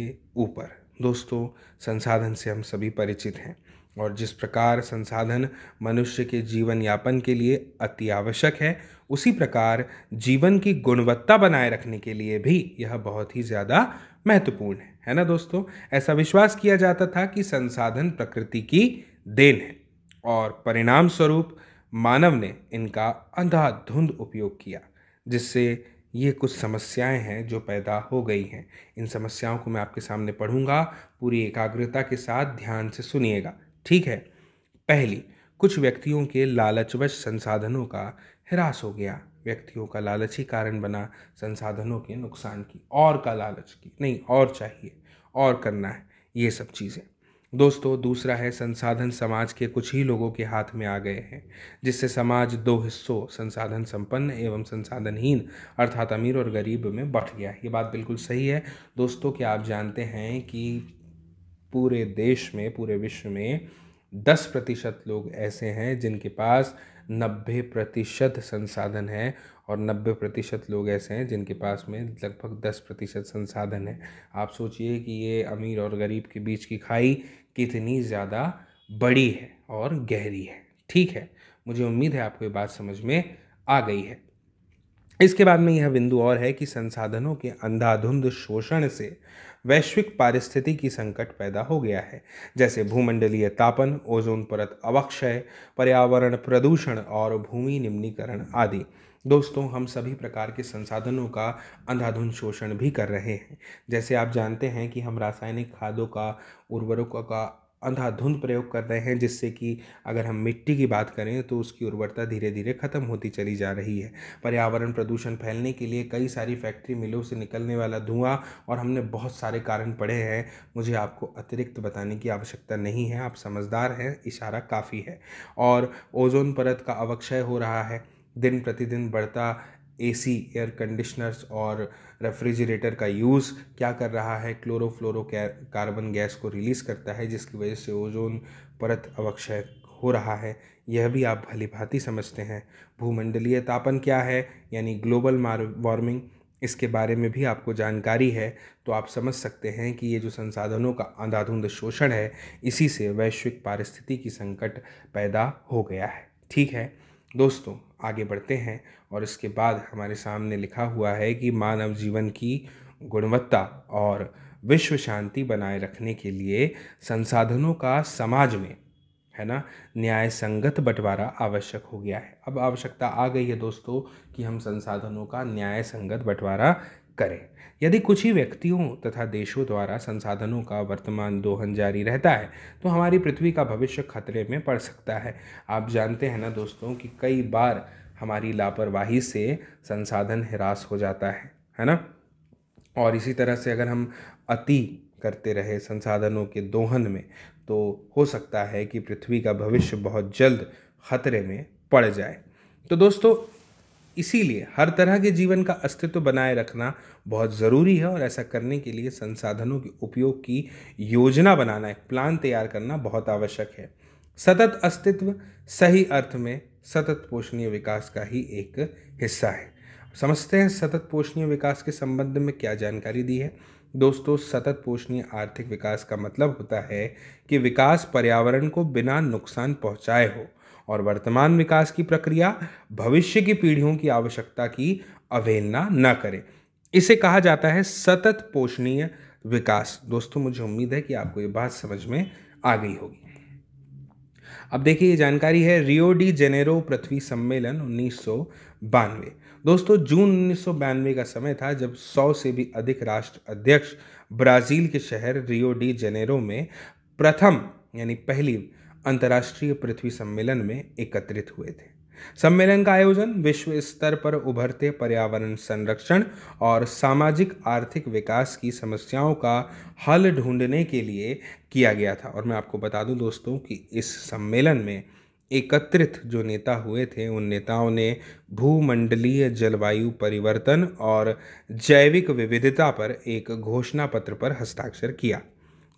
Speaker 1: ऊपर दोस्तों संसाधन से हम सभी परिचित हैं और जिस प्रकार संसाधन मनुष्य के जीवन यापन के लिए अति आवश्यक है उसी प्रकार जीवन की गुणवत्ता बनाए रखने के लिए भी यह बहुत ही ज़्यादा महत्वपूर्ण है है ना दोस्तों ऐसा विश्वास किया जाता था कि संसाधन प्रकृति की देन है और परिणाम स्वरूप मानव ने इनका अंधाधुंध उपयोग किया जिससे ये कुछ समस्याएं हैं जो पैदा हो गई हैं इन समस्याओं को मैं आपके सामने पढ़ूंगा पूरी एकाग्रता के साथ ध्यान से सुनिएगा ठीक है पहली कुछ व्यक्तियों के लालचवश संसाधनों का ह्रास हो गया व्यक्तियों का लालच ही कारण बना संसाधनों के नुकसान की और का लालच की नहीं और चाहिए और करना है ये सब चीज़ें दोस्तों दूसरा है संसाधन समाज के कुछ ही लोगों के हाथ में आ गए हैं जिससे समाज दो हिस्सों संसाधन संपन्न एवं संसाधनहीन अर्थात अमीर और गरीब में बढ़ गया ये बात बिल्कुल सही है दोस्तों क्या आप जानते हैं कि पूरे देश में पूरे विश्व में दस प्रतिशत लोग ऐसे हैं जिनके पास नब्बे प्रतिशत संसाधन है और नब्बे प्रतिशत लोग ऐसे हैं जिनके पास में लगभग दस प्रतिशत संसाधन है आप सोचिए कि ये अमीर और गरीब के बीच की खाई कितनी ज़्यादा बड़ी है और गहरी है ठीक है मुझे उम्मीद है आपको ये बात समझ में आ गई है इसके बाद में यह बिंदु और है कि संसाधनों के अंधाधुंध शोषण से वैश्विक पारिस्थिति की संकट पैदा हो गया है जैसे भूमंडलीय तापन ओजोन परत अवक्षय पर्यावरण प्रदूषण और भूमि निम्नीकरण आदि दोस्तों हम सभी प्रकार के संसाधनों का अंधाधुंध शोषण भी कर रहे हैं जैसे आप जानते हैं कि हम रासायनिक खादों का उर्वरकों का अंधाधुंध प्रयोग कर रहे हैं जिससे कि अगर हम मिट्टी की बात करें तो उसकी उर्वरता धीरे धीरे ख़त्म होती चली जा रही है पर्यावरण प्रदूषण फैलने के लिए कई सारी फैक्ट्री मिलों से निकलने वाला धुआं और हमने बहुत सारे कारण पढ़े हैं मुझे आपको अतिरिक्त बताने की आवश्यकता नहीं है आप समझदार हैं इशारा काफ़ी है और ओजोन परत का अवक्षय हो रहा है दिन प्रतिदिन बढ़ता एसी एयर कंडीशनर्स और रेफ्रिजरेटर का यूज़ क्या कर रहा है क्लोरोफ्लोरो कार्बन गैस को रिलीज़ करता है जिसकी वजह से ओजोन परत अवक्षय हो रहा है यह भी आप भली भांति समझते हैं भूमंडलीय तापन क्या है यानी ग्लोबल वार्मिंग इसके बारे में भी आपको जानकारी है तो आप समझ सकते हैं कि ये जो संसाधनों का अंधाधुंध शोषण है इसी से वैश्विक पारिस्थिति की संकट पैदा हो गया है ठीक है दोस्तों आगे बढ़ते हैं और इसके बाद हमारे सामने लिखा हुआ है कि मानव जीवन की गुणवत्ता और विश्व शांति बनाए रखने के लिए संसाधनों का समाज में है ना न्याय संगत बंटवारा आवश्यक हो गया है अब आवश्यकता आ गई है दोस्तों कि हम संसाधनों का न्याय संगत बंटवारा करें यदि कुछ ही व्यक्तियों तथा देशों द्वारा संसाधनों का वर्तमान दोहन जारी रहता है तो हमारी पृथ्वी का भविष्य खतरे में पड़ सकता है आप जानते हैं ना दोस्तों कि कई बार हमारी लापरवाही से संसाधन हिरास हो जाता है है ना और इसी तरह से अगर हम अति करते रहे संसाधनों के दोहन में तो हो सकता है कि पृथ्वी का भविष्य बहुत जल्द खतरे में पड़ जाए तो दोस्तों इसीलिए हर तरह के जीवन का अस्तित्व बनाए रखना बहुत ज़रूरी है और ऐसा करने के लिए संसाधनों के उपयोग की योजना बनाना एक प्लान तैयार करना बहुत आवश्यक है सतत अस्तित्व सही अर्थ में सतत पोषणीय विकास का ही एक हिस्सा है समझते हैं सतत पोषणीय विकास के संबंध में क्या जानकारी दी है दोस्तों सतत पोषणीय आर्थिक विकास का मतलब होता है कि विकास पर्यावरण को बिना नुकसान पहुंचाए हो और वर्तमान विकास की प्रक्रिया भविष्य की पीढ़ियों की आवश्यकता की अवहेलना न करे इसे कहा जाता है सतत पोषणीय विकास दोस्तों मुझे उम्मीद है कि आपको ये बात समझ में आ गई होगी अब देखिए ये जानकारी है रियो डी जेनेरो पृथ्वी सम्मेलन उन्नीस दोस्तों जून उन्नीस का समय था जब 100 से भी अधिक राष्ट्र अध्यक्ष ब्राज़ील के शहर रियो डी जेनेरो में प्रथम यानी पहली अंतर्राष्ट्रीय पृथ्वी सम्मेलन में एकत्रित हुए थे सम्मेलन का आयोजन विश्व स्तर पर उभरते पर्यावरण संरक्षण और सामाजिक आर्थिक विकास की समस्याओं का हल ढूंढने के लिए किया गया था और मैं आपको बता दूं दोस्तों कि इस सम्मेलन में एकत्रित जो नेता हुए थे उन नेताओं ने भूमंडलीय जलवायु परिवर्तन और जैविक विविधता पर एक घोषणा पत्र पर हस्ताक्षर किया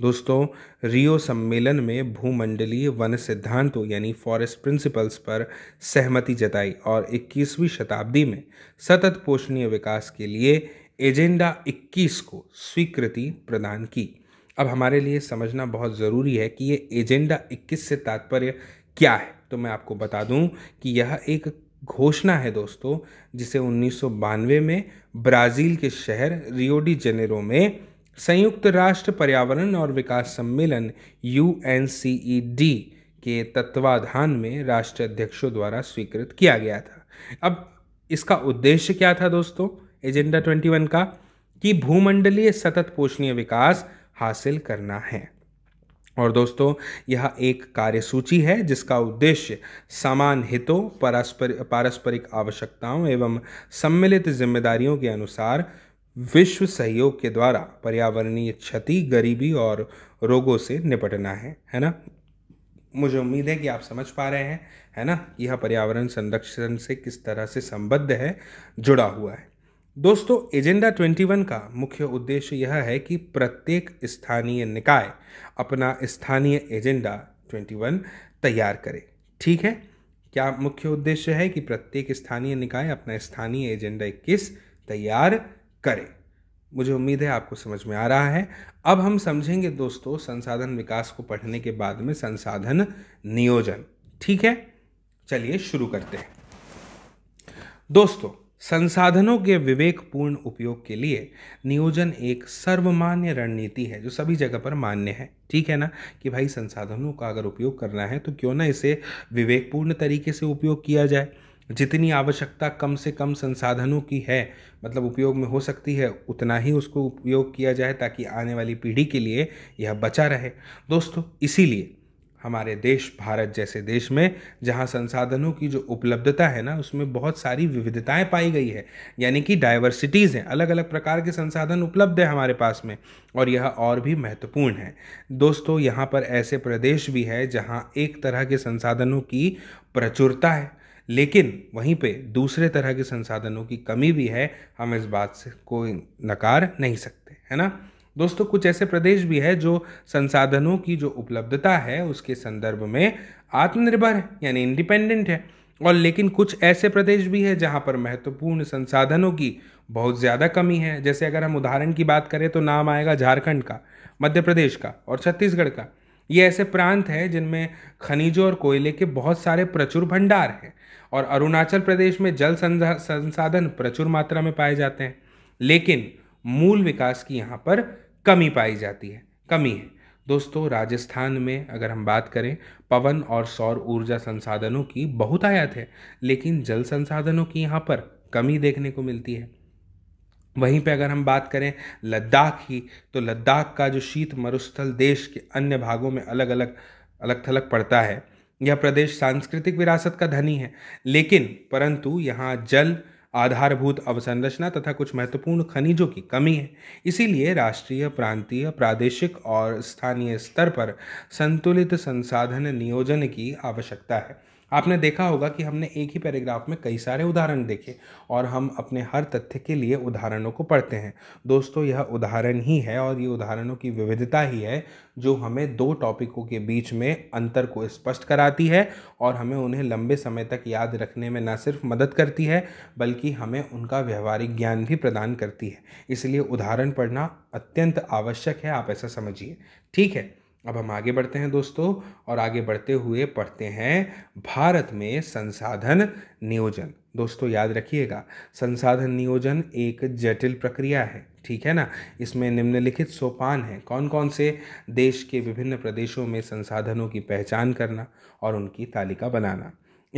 Speaker 1: दोस्तों रियो सम्मेलन में भूमंडलीय वन सिद्धांतों यानी फॉरेस्ट प्रिंसिपल्स पर सहमति जताई और 21वीं शताब्दी में सतत पोषणीय विकास के लिए एजेंडा 21 को स्वीकृति प्रदान की अब हमारे लिए समझना बहुत ज़रूरी है कि ये एजेंडा 21 से तात्पर्य क्या है तो मैं आपको बता दूं कि यह एक घोषणा है दोस्तों जिसे उन्नीस में ब्राज़ील के शहर रियो डी जेनेरो में संयुक्त राष्ट्र पर्यावरण और विकास सम्मेलन यू e के तत्वाधान में राष्ट्र अध्यक्षों द्वारा स्वीकृत किया गया था अब इसका उद्देश्य क्या था दोस्तों एजेंडा 21 का कि भूमंडलीय सतत पोषणीय विकास हासिल करना है और दोस्तों यह एक कार्यसूची है जिसका उद्देश्य समान हितों पारस्पर पारस्परिक आवश्यकताओं एवं सम्मिलित जिम्मेदारियों के अनुसार विश्व सहयोग के द्वारा पर्यावरणीय क्षति गरीबी और रोगों से निपटना है है ना मुझे उम्मीद है कि आप समझ पा रहे हैं है ना यह पर्यावरण संरक्षण से किस तरह से संबद्ध है जुड़ा हुआ है दोस्तों एजेंडा 21 का मुख्य उद्देश्य यह है कि प्रत्येक स्थानीय निकाय अपना स्थानीय एजेंडा 21 तैयार करे ठीक है क्या मुख्य उद्देश्य है कि प्रत्येक स्थानीय निकाय अपना स्थानीय एजेंडा इक्कीस तैयार करें मुझे उम्मीद है आपको समझ में आ रहा है अब हम समझेंगे दोस्तों संसाधन विकास को पढ़ने के बाद में संसाधन नियोजन ठीक है चलिए शुरू करते हैं दोस्तों संसाधनों के विवेकपूर्ण उपयोग के लिए नियोजन एक सर्वमान्य रणनीति है जो सभी जगह पर मान्य है ठीक है ना कि भाई संसाधनों का अगर उपयोग करना है तो क्यों ना इसे विवेकपूर्ण तरीके से उपयोग किया जाए जितनी आवश्यकता कम से कम संसाधनों की है मतलब उपयोग में हो सकती है उतना ही उसको उपयोग किया जाए ताकि आने वाली पीढ़ी के लिए यह बचा रहे दोस्तों इसीलिए हमारे देश भारत जैसे देश में जहाँ संसाधनों की जो उपलब्धता है ना उसमें बहुत सारी विविधताएं पाई गई है यानी कि डाइवर्सिटीज़ हैं अलग अलग प्रकार के संसाधन उपलब्ध है हमारे पास में और यह और भी महत्वपूर्ण है दोस्तों यहाँ पर ऐसे प्रदेश भी है जहाँ एक तरह के संसाधनों की प्रचुरता है लेकिन वहीं पे दूसरे तरह के संसाधनों की कमी भी है हम इस बात से कोई नकार नहीं सकते है ना दोस्तों कुछ ऐसे प्रदेश भी है जो संसाधनों की जो उपलब्धता है उसके संदर्भ में आत्मनिर्भर है यानी इंडिपेंडेंट है और लेकिन कुछ ऐसे प्रदेश भी है जहाँ पर महत्वपूर्ण संसाधनों की बहुत ज़्यादा कमी है जैसे अगर हम उदाहरण की बात करें तो नाम आएगा झारखंड का मध्य प्रदेश का और छत्तीसगढ़ का ये ऐसे प्रांत हैं जिनमें खनिजों और कोयले के बहुत सारे प्रचुर भंडार हैं और अरुणाचल प्रदेश में जल संसाधन प्रचुर मात्रा में पाए जाते हैं लेकिन मूल विकास की यहाँ पर कमी पाई जाती है कमी है दोस्तों राजस्थान में अगर हम बात करें पवन और सौर ऊर्जा संसाधनों की बहुत आयात है लेकिन जल संसाधनों की यहाँ पर कमी देखने को मिलती है वहीं पे अगर हम बात करें लद्दाख की तो लद्दाख का जो शीत मरुस्थल देश के अन्य भागों में अलग अलग अलग थलग पड़ता है यह प्रदेश सांस्कृतिक विरासत का धनी है लेकिन परंतु यहाँ जल आधारभूत अवसंरचना तथा कुछ महत्वपूर्ण खनिजों की कमी है इसीलिए राष्ट्रीय प्रांतीय प्रादेशिक और स्थानीय स्तर पर संतुलित संसाधन नियोजन की आवश्यकता है आपने देखा होगा कि हमने एक ही पैराग्राफ में कई सारे उदाहरण देखे और हम अपने हर तथ्य के लिए उदाहरणों को पढ़ते हैं दोस्तों यह उदाहरण ही है और ये उदाहरणों की विविधता ही है जो हमें दो टॉपिकों के बीच में अंतर को स्पष्ट कराती है और हमें उन्हें लंबे समय तक याद रखने में न सिर्फ मदद करती है बल्कि हमें उनका व्यवहारिक ज्ञान भी प्रदान करती है इसलिए उदाहरण पढ़ना अत्यंत आवश्यक है आप ऐसा समझिए ठीक है अब हम आगे बढ़ते हैं दोस्तों और आगे बढ़ते हुए पढ़ते हैं भारत में संसाधन नियोजन दोस्तों याद रखिएगा संसाधन नियोजन एक जटिल प्रक्रिया है ठीक है ना इसमें निम्नलिखित सोपान हैं कौन कौन से देश के विभिन्न प्रदेशों में संसाधनों की पहचान करना और उनकी तालिका बनाना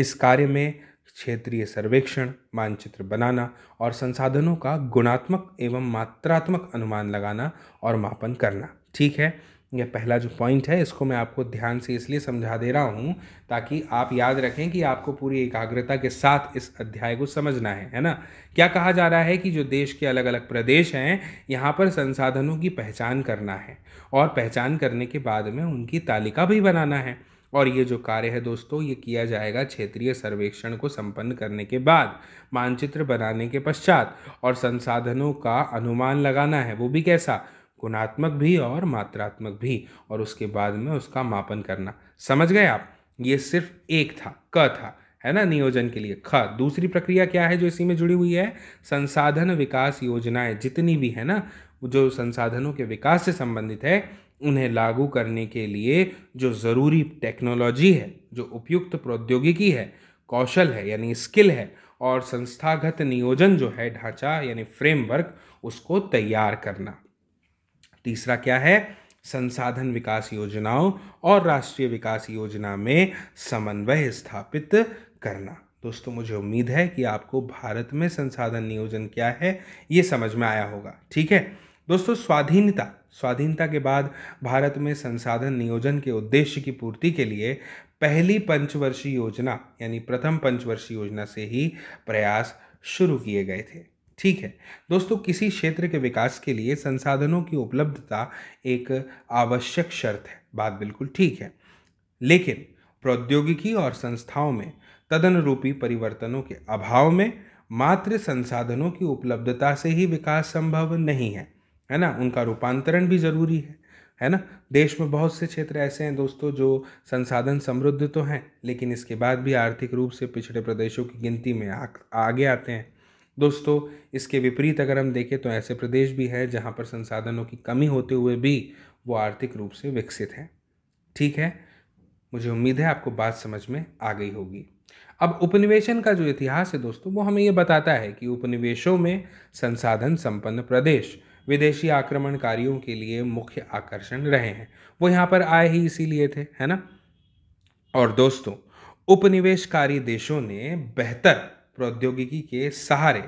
Speaker 1: इस कार्य में क्षेत्रीय सर्वेक्षण मानचित्र बनाना और संसाधनों का गुणात्मक एवं मात्रात्मक अनुमान लगाना और मापन करना ठीक है यह पहला जो पॉइंट है इसको मैं आपको ध्यान से इसलिए समझा दे रहा हूँ ताकि आप याद रखें कि आपको पूरी एकाग्रता के साथ इस अध्याय को समझना है है ना क्या कहा जा रहा है कि जो देश के अलग अलग प्रदेश हैं यहाँ पर संसाधनों की पहचान करना है और पहचान करने के बाद में उनकी तालिका भी बनाना है और ये जो कार्य है दोस्तों ये किया जाएगा क्षेत्रीय सर्वेक्षण को संपन्न करने के बाद मानचित्र बनाने के पश्चात और संसाधनों का अनुमान लगाना है वो भी कैसा गुणात्मक भी और मात्रात्मक भी और उसके बाद में उसका मापन करना समझ गए आप ये सिर्फ एक था क था है ना नियोजन के लिए ख दूसरी प्रक्रिया क्या है जो इसी में जुड़ी हुई है संसाधन विकास योजनाएं जितनी भी है ना जो संसाधनों के विकास से संबंधित है उन्हें लागू करने के लिए जो ज़रूरी टेक्नोलॉजी है जो उपयुक्त प्रौद्योगिकी है कौशल है यानी स्किल है और संस्थागत नियोजन जो है ढांचा यानी फ्रेमवर्क उसको तैयार करना तीसरा क्या है संसाधन विकास योजनाओं और राष्ट्रीय विकास योजना में समन्वय स्थापित करना दोस्तों मुझे उम्मीद है कि आपको भारत में संसाधन नियोजन क्या है ये समझ में आया होगा ठीक है दोस्तों स्वाधीनता स्वाधीनता के बाद भारत में संसाधन नियोजन के उद्देश्य की पूर्ति के लिए पहली पंचवर्षीय योजना यानी प्रथम पंचवर्षीय योजना से ही प्रयास शुरू किए गए थे ठीक है दोस्तों किसी क्षेत्र के विकास के लिए संसाधनों की उपलब्धता एक आवश्यक शर्त है बात बिल्कुल ठीक है लेकिन प्रौद्योगिकी और संस्थाओं में तदनुरूपी परिवर्तनों के अभाव में मात्र संसाधनों की उपलब्धता से ही विकास संभव नहीं है है ना उनका रूपांतरण भी ज़रूरी है है ना देश में बहुत से क्षेत्र ऐसे हैं दोस्तों जो संसाधन समृद्ध तो हैं लेकिन इसके बाद भी आर्थिक रूप से पिछड़े प्रदेशों की गिनती में आगे आते हैं दोस्तों इसके विपरीत अगर हम देखें तो ऐसे प्रदेश भी हैं जहाँ पर संसाधनों की कमी होते हुए भी वो आर्थिक रूप से विकसित हैं ठीक है मुझे उम्मीद है आपको बात समझ में आ गई होगी अब उपनिवेशन का जो इतिहास है दोस्तों वो हमें ये बताता है कि उपनिवेशों में संसाधन संपन्न प्रदेश विदेशी आक्रमणकारियों के लिए मुख्य आकर्षण रहे हैं वो यहाँ पर आए ही इसीलिए थे है ना और दोस्तों उपनिवेशकारी देशों ने बेहतर प्रौद्योगिकी के सहारे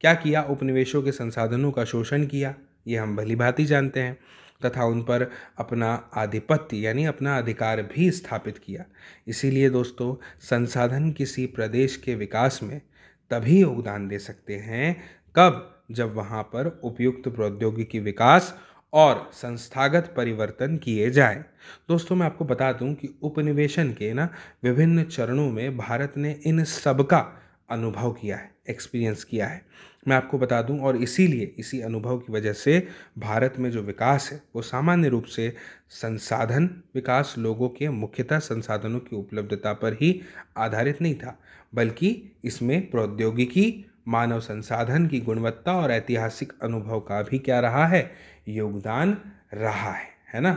Speaker 1: क्या किया उपनिवेशों के संसाधनों का शोषण किया ये हम भली भांति जानते हैं तथा उन पर अपना आधिपत्य यानी अपना अधिकार भी स्थापित किया इसीलिए दोस्तों संसाधन किसी प्रदेश के विकास में तभी योगदान दे सकते हैं कब जब वहाँ पर उपयुक्त प्रौद्योगिकी विकास और संस्थागत परिवर्तन किए जाए दोस्तों मैं आपको बता दूं कि उपनिवेशन के ना विभिन्न चरणों में भारत ने इन सबका अनुभव किया है एक्सपीरियंस किया है मैं आपको बता दूं और इसीलिए इसी अनुभव की वजह से भारत में जो विकास है वो सामान्य रूप से संसाधन विकास लोगों के मुख्यतः संसाधनों की उपलब्धता पर ही आधारित नहीं था बल्कि इसमें प्रौद्योगिकी मानव संसाधन की गुणवत्ता और ऐतिहासिक अनुभव का भी क्या रहा है योगदान रहा है है ना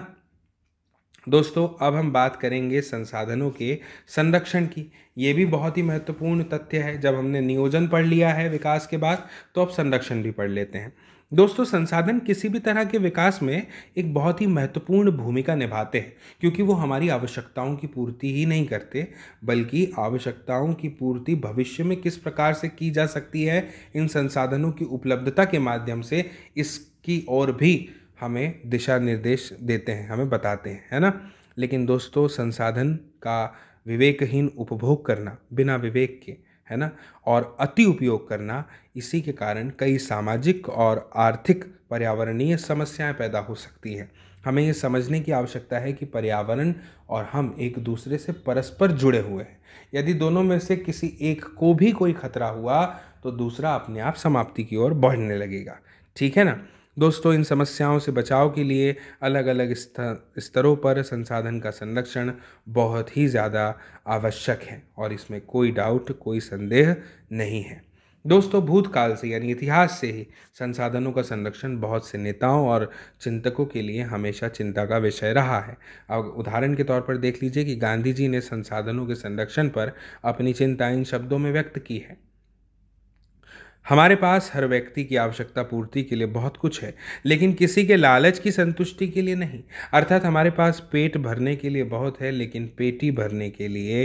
Speaker 1: दोस्तों अब हम बात करेंगे संसाधनों के संरक्षण की ये भी बहुत ही महत्वपूर्ण तथ्य है जब हमने नियोजन पढ़ लिया है विकास के बाद तो अब संरक्षण भी पढ़ लेते हैं दोस्तों संसाधन किसी भी तरह के विकास में एक बहुत ही महत्वपूर्ण भूमिका निभाते हैं क्योंकि वो हमारी आवश्यकताओं की पूर्ति ही नहीं करते बल्कि आवश्यकताओं की पूर्ति भविष्य में किस प्रकार से की जा सकती है इन संसाधनों की उपलब्धता के माध्यम से इसकी और भी हमें दिशा निर्देश देते हैं हमें बताते हैं है ना लेकिन दोस्तों संसाधन का विवेकहीन उपभोग करना बिना विवेक के है ना और अति उपयोग करना इसी के कारण कई सामाजिक और आर्थिक पर्यावरणीय समस्याएं पैदा हो सकती हैं हमें ये समझने की आवश्यकता है कि पर्यावरण और हम एक दूसरे से परस्पर जुड़े हुए हैं यदि दोनों में से किसी एक को भी कोई खतरा हुआ तो दूसरा अपने आप समाप्ति की ओर बढ़ने लगेगा ठीक है ना दोस्तों इन समस्याओं से बचाव के लिए अलग अलग स्तरों पर संसाधन का संरक्षण बहुत ही ज़्यादा आवश्यक है और इसमें कोई डाउट कोई संदेह नहीं है दोस्तों भूतकाल से यानी इतिहास से ही संसाधनों का संरक्षण बहुत से नेताओं और चिंतकों के लिए हमेशा चिंता का विषय रहा है अब उदाहरण के तौर पर देख लीजिए कि गांधी जी ने संसाधनों के संरक्षण पर अपनी चिंता इन शब्दों में व्यक्त की है हमारे पास हर व्यक्ति की आवश्यकता पूर्ति के लिए बहुत कुछ है लेकिन किसी के लालच की संतुष्टि के लिए नहीं अर्थात हमारे पास पेट भरने के लिए बहुत है लेकिन पेटी भरने के लिए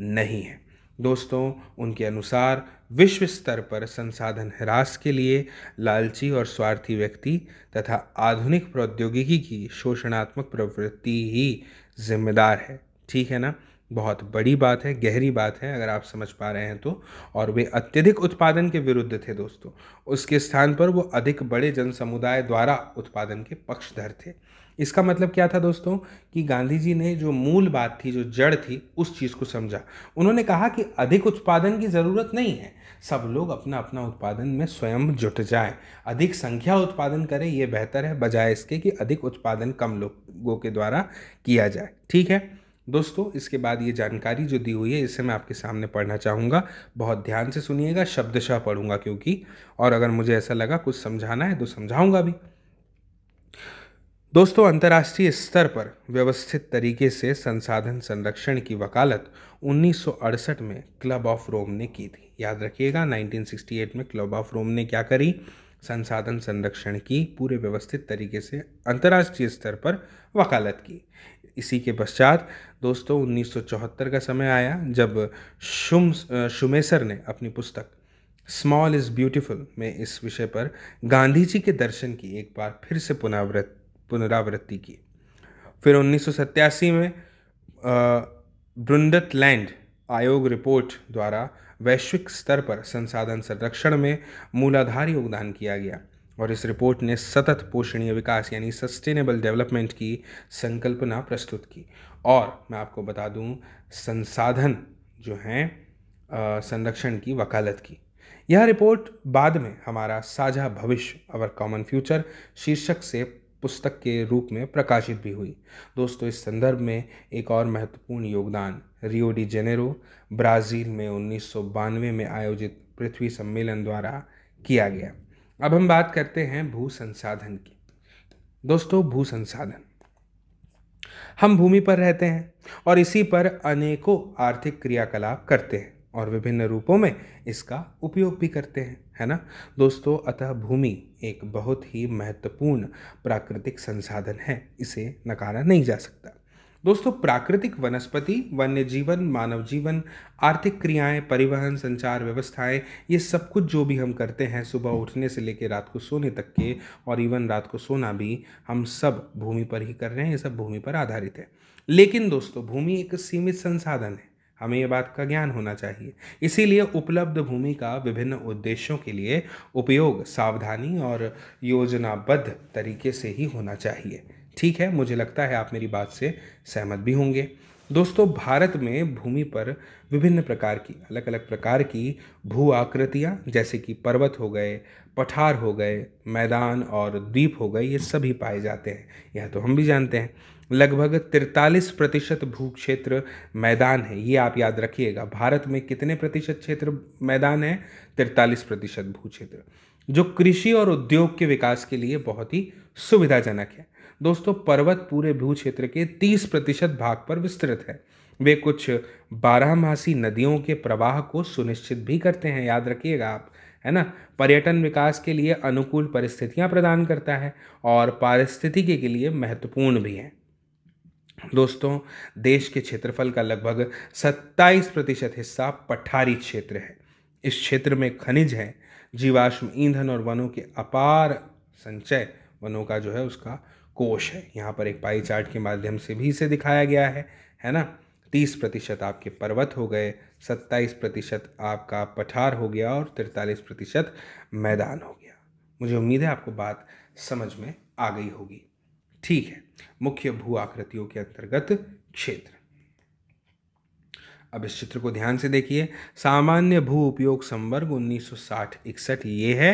Speaker 1: नहीं है दोस्तों उनके अनुसार विश्व स्तर पर संसाधन ह्रास के लिए लालची और स्वार्थी व्यक्ति तथा आधुनिक प्रौद्योगिकी की शोषणात्मक प्रवृत्ति ही जिम्मेदार है ठीक है ना बहुत बड़ी बात है गहरी बात है अगर आप समझ पा रहे हैं तो और वे अत्यधिक उत्पादन के विरुद्ध थे दोस्तों उसके स्थान पर वो अधिक बड़े जन समुदाय द्वारा उत्पादन के पक्षधर थे इसका मतलब क्या था दोस्तों कि गांधी जी ने जो मूल बात थी जो जड़ थी उस चीज़ को समझा उन्होंने कहा कि अधिक उत्पादन की ज़रूरत नहीं है सब लोग अपना अपना उत्पादन में स्वयं जुट जाएं अधिक संख्या उत्पादन करें ये बेहतर है बजाय इसके कि अधिक उत्पादन कम लोगों के द्वारा किया जाए ठीक है दोस्तों इसके बाद ये जानकारी जो दी हुई है इसे मैं आपके सामने पढ़ना चाहूँगा बहुत ध्यान से सुनिएगा शब्दशाह पढ़ूंगा क्योंकि और अगर मुझे ऐसा लगा कुछ समझाना है तो समझाऊंगा भी दोस्तों अंतर्राष्ट्रीय स्तर पर व्यवस्थित तरीके से संसाधन संरक्षण की वकालत 1968 में क्लब ऑफ रोम ने की थी याद रखिएगा 1968 में क्लब ऑफ रोम ने क्या करी संसाधन संरक्षण की पूरे व्यवस्थित तरीके से अंतर्राष्ट्रीय स्तर पर वकालत की इसी के पश्चात दोस्तों 1974 का समय आया जब शुम शुमेसर ने अपनी पुस्तक स्मॉल इज़ ब्यूटिफुल में इस विषय पर गांधी जी के दर्शन की एक बार फिर से पुनरावृत पुनरावृत्ति की फिर उन्नीस में ब्रुंदत लैंड आयोग रिपोर्ट द्वारा वैश्विक स्तर पर संसाधन संरक्षण में मूलाधार योगदान किया गया और इस रिपोर्ट ने सतत पोषणीय विकास यानी सस्टेनेबल डेवलपमेंट की संकल्पना प्रस्तुत की और मैं आपको बता दूं संसाधन जो हैं संरक्षण की वकालत की यह रिपोर्ट बाद में हमारा साझा भविष्य अवर कॉमन फ्यूचर शीर्षक से पुस्तक के रूप में प्रकाशित भी हुई दोस्तों इस संदर्भ में एक और महत्वपूर्ण योगदान रियो डी जेनेरो ब्राज़ील में उन्नीस में आयोजित पृथ्वी सम्मेलन द्वारा किया गया अब हम बात करते हैं भू संसाधन की दोस्तों भू संसाधन हम भूमि पर रहते हैं और इसी पर अनेकों आर्थिक क्रियाकलाप करते हैं और विभिन्न रूपों में इसका उपयोग भी करते हैं है ना दोस्तों अतः भूमि एक बहुत ही महत्वपूर्ण प्राकृतिक संसाधन है इसे नकारा नहीं जा सकता दोस्तों प्राकृतिक वनस्पति वन्य जीवन मानव जीवन आर्थिक क्रियाएं परिवहन संचार व्यवस्थाएं ये सब कुछ जो भी हम करते हैं सुबह उठने से लेकर रात को सोने तक के और इवन रात को सोना भी हम सब भूमि पर ही कर रहे हैं ये सब भूमि पर आधारित है लेकिन दोस्तों भूमि एक सीमित संसाधन है हमें ये बात का ज्ञान होना चाहिए इसीलिए उपलब्ध भूमि का विभिन्न उद्देश्यों के लिए उपयोग सावधानी और योजनाबद्ध तरीके से ही होना चाहिए ठीक है मुझे लगता है आप मेरी बात से सहमत भी होंगे दोस्तों भारत में भूमि पर विभिन्न प्रकार की अलग अलग प्रकार की भू आकृतियाँ जैसे कि पर्वत हो गए पठार हो गए मैदान और द्वीप हो गए ये सभी पाए जाते हैं यह तो हम भी जानते हैं लगभग तिरतालीस प्रतिशत भू क्षेत्र मैदान है ये आप याद रखिएगा भारत में कितने प्रतिशत क्षेत्र मैदान है तिरतालीस प्रतिशत भू क्षेत्र जो कृषि और उद्योग के विकास के लिए बहुत ही सुविधाजनक है दोस्तों पर्वत पूरे भू क्षेत्र के 30 प्रतिशत भाग पर विस्तृत है वे कुछ बारहमासी नदियों के प्रवाह को सुनिश्चित भी करते हैं याद रखिएगा आप है ना पर्यटन विकास के लिए अनुकूल परिस्थितियां प्रदान करता है और पारिस्थितिकी के लिए महत्वपूर्ण भी है दोस्तों देश के क्षेत्रफल का लगभग 27 प्रतिशत हिस्सा पठारी क्षेत्र है इस क्षेत्र में खनिज है जीवाश्म ईंधन और वनों के अपार संचय वनों का जो है उसका कोष है यहाँ पर एक पाई चार्ट के माध्यम से भी इसे दिखाया गया है है ना तीस प्रतिशत आपके पर्वत हो गए सत्ताईस प्रतिशत आपका पठार हो गया और तिरतालीस प्रतिशत मैदान हो गया मुझे उम्मीद है आपको बात समझ में आ गई होगी ठीक है मुख्य भू आकृतियों के अंतर्गत क्षेत्र अब इस चित्र को ध्यान से देखिए सामान्य भू उपयोग संवर्ग 1960 सौ ये है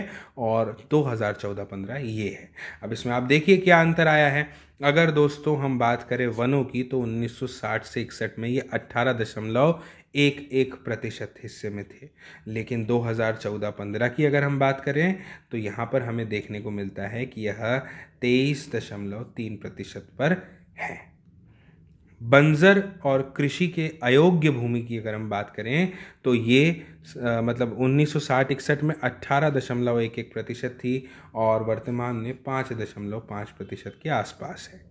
Speaker 1: और 2014-15 ये है अब इसमें आप देखिए क्या अंतर आया है अगर दोस्तों हम बात करें वनों की तो 1960 से इकसठ में ये अट्ठारह दशमलव एक एक प्रतिशत हिस्से में थे लेकिन 2014-15 की अगर हम बात करें तो यहाँ पर हमें देखने को मिलता है कि यह तेईस दशमलव तीन प्रतिशत पर है बंजर और कृषि के अयोग्य भूमि की अगर हम बात करें तो ये आ, मतलब उन्नीस सौ साठ इकसठ में अट्ठारह दशमलव एक एक प्रतिशत थी और वर्तमान में पाँच दशमलव पाँच प्रतिशत के आसपास है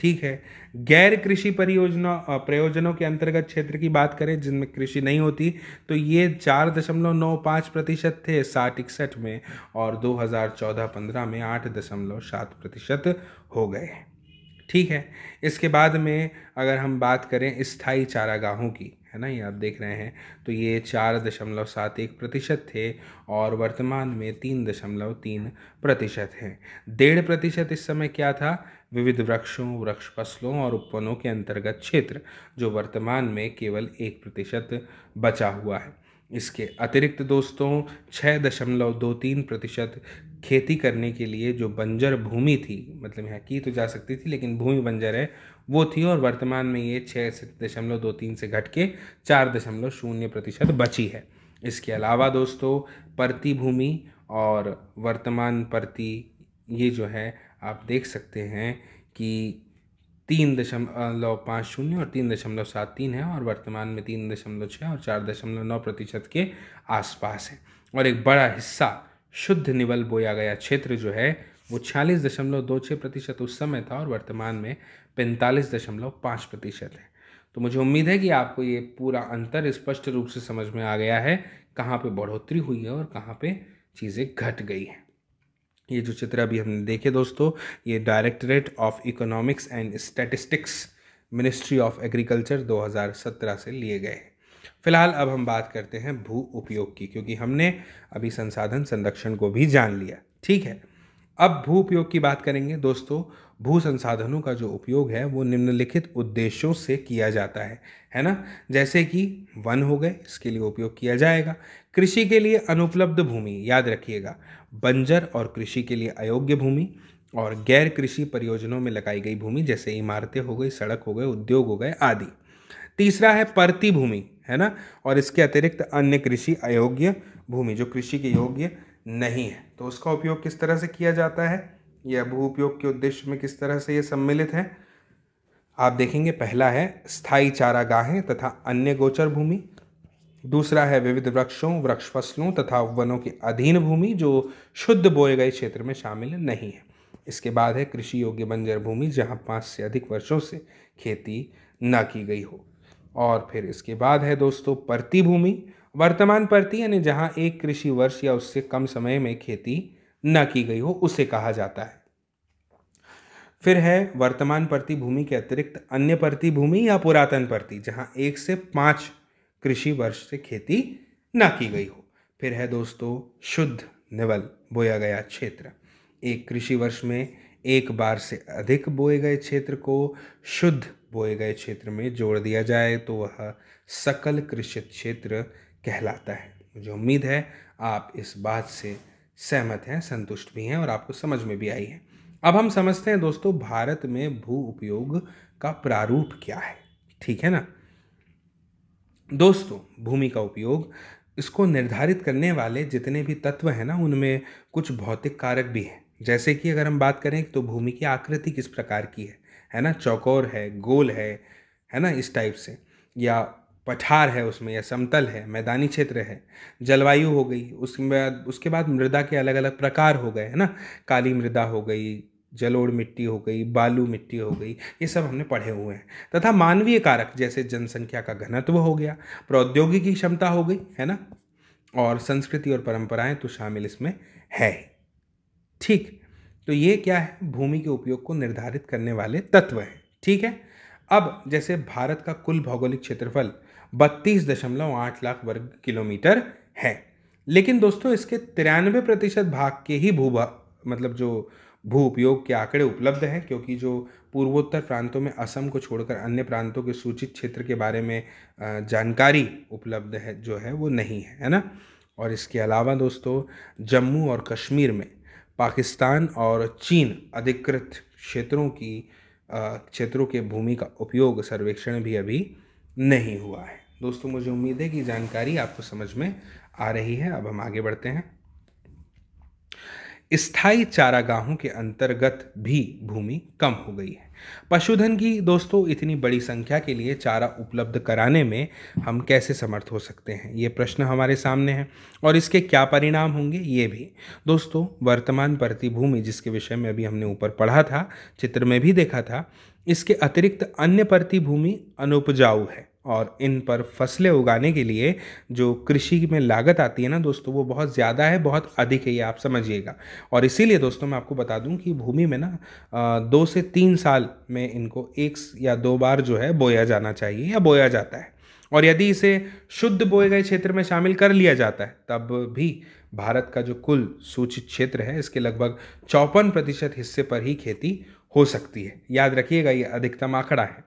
Speaker 1: ठीक है गैर कृषि परियोजना प्रयोजनों के अंतर्गत क्षेत्र की बात करें जिनमें कृषि नहीं होती तो ये चार दशमलव नौ पाँच प्रतिशत थे साठ इकसठ में और दो हज़ार चौदह पंद्रह में आठ दशमलव सात प्रतिशत हो गए हैं ठीक है इसके बाद में अगर हम बात करें स्थाई चारागाहों की है ना ये आप देख रहे हैं तो ये चार दशमलव सात एक प्रतिशत थे और वर्तमान में तीन दशमलव तीन प्रतिशत हैं डेढ़ प्रतिशत इस समय क्या था विविध वृक्षों वृक्ष फसलों और उपवनों के अंतर्गत क्षेत्र जो वर्तमान में केवल एक प्रतिशत बचा हुआ है इसके अतिरिक्त दोस्तों छः दशमलव दो तीन प्रतिशत खेती करने के लिए जो बंजर भूमि थी मतलब यहाँ की तो जा सकती थी लेकिन भूमि बंजर है वो थी और वर्तमान में ये छः दशमलव दो तीन से घट के चार दशमलव शून्य प्रतिशत बची है इसके अलावा दोस्तों परती भूमि और वर्तमान परती ये जो है आप देख सकते हैं कि तीन दशमलव पाँच शून्य और तीन दशमलव सात तीन है और वर्तमान में तीन दशमलव छः और चार दशमलव नौ प्रतिशत के आसपास है और एक बड़ा हिस्सा शुद्ध निवल बोया गया क्षेत्र जो है वो छियालीस दशमलव दो छः प्रतिशत उस समय था और वर्तमान में पैंतालीस दशमलव पाँच प्रतिशत है तो मुझे उम्मीद है कि आपको ये पूरा अंतर स्पष्ट रूप से समझ में आ गया है कहाँ पे बढ़ोतरी हुई है और कहाँ पे चीज़ें घट गई हैं ये जो चित्र अभी हमने देखे दोस्तों ये directorate of economics and statistics ministry of agriculture 2017 से लिए गए हैं फिलहाल अब हम बात करते हैं भू उपयोग की क्योंकि हमने अभी संसाधन संरक्षण को भी जान लिया ठीक है अब भू उपयोग की बात करेंगे दोस्तों भू संसाधनों का जो उपयोग है वो निम्नलिखित उद्देश्यों से किया जाता है है ना जैसे कि वन हो गए इसके लिए उपयोग किया जाएगा कृषि के लिए अनुपलब्ध भूमि याद रखिएगा बंजर और कृषि के लिए अयोग्य भूमि और गैर कृषि परियोजनाओं में लगाई गई भूमि जैसे इमारतें हो गई सड़क हो गए उद्योग हो गए आदि तीसरा है परती भूमि है ना और इसके अतिरिक्त अन्य कृषि अयोग्य भूमि जो कृषि के योग्य नहीं है तो उसका उपयोग किस तरह से किया जाता है या भू उपयोग के उद्देश्य में किस तरह से ये सम्मिलित हैं आप देखेंगे पहला है स्थायी चारागाहें तथा अन्य गोचर भूमि दूसरा है विविध वृक्षों वृक्ष फसलों तथा वनों के अधीन भूमि जो शुद्ध बोए गए क्षेत्र में शामिल नहीं है इसके बाद है कृषि योग्य बंजर भूमि जहाँ पाँच से अधिक वर्षों से खेती न की गई हो और फिर इसके बाद है दोस्तों परती भूमि वर्तमान परती यानी जहाँ एक कृषि वर्ष या उससे कम समय में खेती न की गई हो उसे कहा जाता है फिर है वर्तमान प्रतिभूमि के अतिरिक्त अन्य प्रतिभूमि या पुरातन प्रति जहाँ एक से पाँच कृषि वर्ष से खेती ना की गई हो फिर है दोस्तों शुद्ध निवल बोया गया क्षेत्र एक कृषि वर्ष में एक बार से अधिक बोए गए क्षेत्र को शुद्ध बोए गए क्षेत्र में जोड़ दिया जाए तो वह सकल कृषि क्षेत्र कहलाता है मुझे उम्मीद है आप इस बात से सहमत हैं संतुष्ट भी हैं और आपको समझ में भी आई है अब हम समझते हैं दोस्तों भारत में भू उपयोग का प्रारूप क्या है ठीक है ना दोस्तों भूमि का उपयोग इसको निर्धारित करने वाले जितने भी तत्व हैं ना उनमें कुछ भौतिक कारक भी हैं जैसे कि अगर हम बात करें तो भूमि की आकृति किस प्रकार की है है ना चौकोर है गोल है है ना इस टाइप से या पठार है उसमें या समतल है मैदानी क्षेत्र है जलवायु हो गई उसमें उसके बाद मृदा के अलग अलग प्रकार हो गए है ना काली मृदा हो गई जलोड़ मिट्टी हो गई बालू मिट्टी हो गई ये सब हमने पढ़े हुए हैं तथा मानवीय कारक जैसे जनसंख्या का घनत्व हो गया प्रौद्योगिकी क्षमता हो गई है ना और संस्कृति और परंपराएं तो शामिल इसमें है ठीक तो ये क्या है भूमि के उपयोग को निर्धारित करने वाले तत्व हैं ठीक है अब जैसे भारत का कुल भौगोलिक क्षेत्रफल बत्तीस दशमलव आठ लाख वर्ग किलोमीटर है लेकिन दोस्तों इसके तिरानवे प्रतिशत भाग के ही भू मतलब जो भू उपयोग के आंकड़े उपलब्ध हैं क्योंकि जो पूर्वोत्तर प्रांतों में असम को छोड़कर अन्य प्रांतों के सूचित क्षेत्र के बारे में जानकारी उपलब्ध है जो है वो नहीं है है ना और इसके अलावा दोस्तों जम्मू और कश्मीर में पाकिस्तान और चीन अधिकृत क्षेत्रों की क्षेत्रों के भूमि का उपयोग सर्वेक्षण भी अभी नहीं हुआ है दोस्तों मुझे उम्मीद है कि जानकारी आपको समझ में आ रही है अब हम आगे बढ़ते हैं स्थायी चारागाहों के अंतर्गत भी भूमि कम हो गई है पशुधन की दोस्तों इतनी बड़ी संख्या के लिए चारा उपलब्ध कराने में हम कैसे समर्थ हो सकते हैं ये प्रश्न हमारे सामने है और इसके क्या परिणाम होंगे ये भी दोस्तों वर्तमान प्रतिभूमि जिसके विषय में अभी हमने ऊपर पढ़ा था चित्र में भी देखा था इसके अतिरिक्त अन्य प्रतिभूमि अनुपजाऊ है और इन पर फसलें उगाने के लिए जो कृषि में लागत आती है ना दोस्तों वो बहुत ज़्यादा है बहुत अधिक है ये आप समझिएगा और इसीलिए दोस्तों मैं आपको बता दूं कि भूमि में ना दो से तीन साल में इनको एक या दो बार जो है बोया जाना चाहिए या बोया जाता है और यदि इसे शुद्ध बोए गए क्षेत्र में शामिल कर लिया जाता है तब भी भारत का जो कुल सूचित क्षेत्र है इसके लगभग चौपन प्रतिशत हिस्से पर ही खेती हो सकती है याद रखिएगा ये अधिकतम आंकड़ा है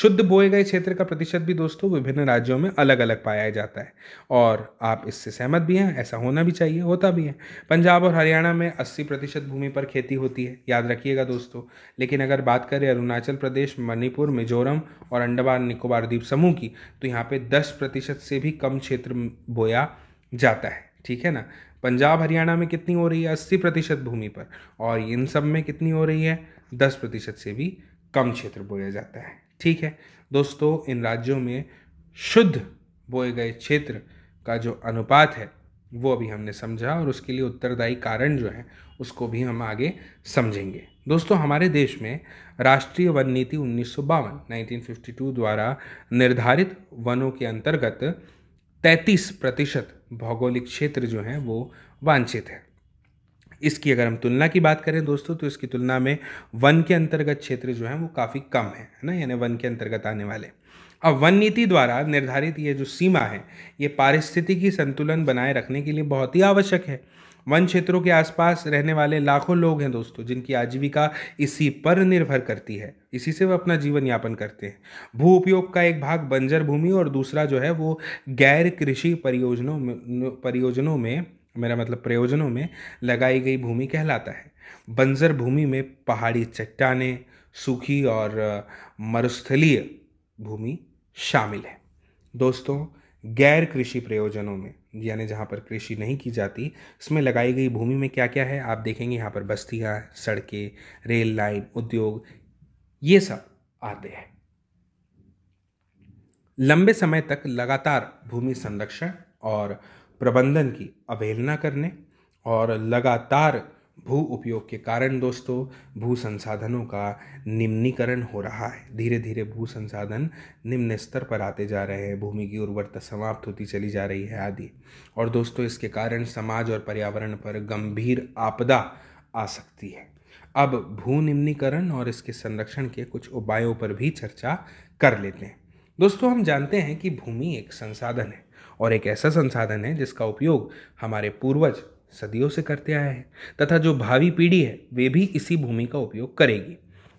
Speaker 1: शुद्ध बोए गए क्षेत्र का प्रतिशत भी दोस्तों विभिन्न राज्यों में अलग अलग पाया जाता है और आप इससे सहमत भी हैं ऐसा होना भी चाहिए होता भी है पंजाब और हरियाणा में 80 प्रतिशत भूमि पर खेती होती है याद रखिएगा दोस्तों लेकिन अगर बात करें अरुणाचल प्रदेश मणिपुर मिजोरम और अंडमान निकोबार द्वीप समूह की तो यहाँ पर दस प्रतिशत से भी कम क्षेत्र बोया जाता है ठीक है ना पंजाब हरियाणा में कितनी हो रही है अस्सी प्रतिशत भूमि पर और इन सब में कितनी हो रही है दस प्रतिशत से भी कम क्षेत्र बोया जाता है ठीक है दोस्तों इन राज्यों में शुद्ध बोए गए क्षेत्र का जो अनुपात है वो अभी हमने समझा और उसके लिए उत्तरदायी कारण जो है उसको भी हम आगे समझेंगे दोस्तों हमारे देश में राष्ट्रीय वन नीति उन्नीस सौ द्वारा निर्धारित वनों के अंतर्गत 33 प्रतिशत भौगोलिक क्षेत्र जो हैं वो वांछित है इसकी अगर हम तुलना की बात करें दोस्तों तो इसकी तुलना में वन के अंतर्गत क्षेत्र जो है वो काफ़ी कम है है ना यानी वन के अंतर्गत आने वाले अब वन नीति द्वारा निर्धारित ये जो सीमा है ये पारिस्थितिकी संतुलन बनाए रखने के लिए बहुत ही आवश्यक है वन क्षेत्रों के आसपास रहने वाले लाखों लोग हैं दोस्तों जिनकी आजीविका इसी पर निर्भर करती है इसी से वह अपना जीवन यापन करते हैं भू उपयोग का एक भाग बंजर भूमि और दूसरा जो है वो गैर कृषि परियोजनों में परियोजनों में मेरा मतलब प्रयोजनों में लगाई गई भूमि कहलाता है बंजर भूमि में पहाड़ी चट्टाने सूखी और मरुस्थलीय भूमि शामिल है दोस्तों गैर कृषि प्रयोजनों में यानी जहाँ पर कृषि नहीं की जाती इसमें लगाई गई भूमि में क्या क्या है आप देखेंगे यहाँ पर बस्तियाँ सड़कें रेल लाइन उद्योग ये सब आते हैं लंबे समय तक लगातार भूमि संरक्षण और प्रबंधन की अवहेलना करने और लगातार भू उपयोग के कारण दोस्तों भू संसाधनों का निम्नीकरण हो रहा है धीरे धीरे भू संसाधन निम्न स्तर पर आते जा रहे हैं भूमि की उर्वरता समाप्त होती चली जा रही है आदि और दोस्तों इसके कारण समाज और पर्यावरण पर गंभीर आपदा आ सकती है अब भू निम्नीकरण और इसके संरक्षण के कुछ उपायों पर भी चर्चा कर लेते हैं दोस्तों हम जानते हैं कि भूमि एक संसाधन है और एक ऐसा संसाधन है जिसका उपयोग हमारे पूर्वज सदियों से करते आए हैं तथा जो भावी पीढ़ी है वे भी इसी भूमि का उपयोग करेगी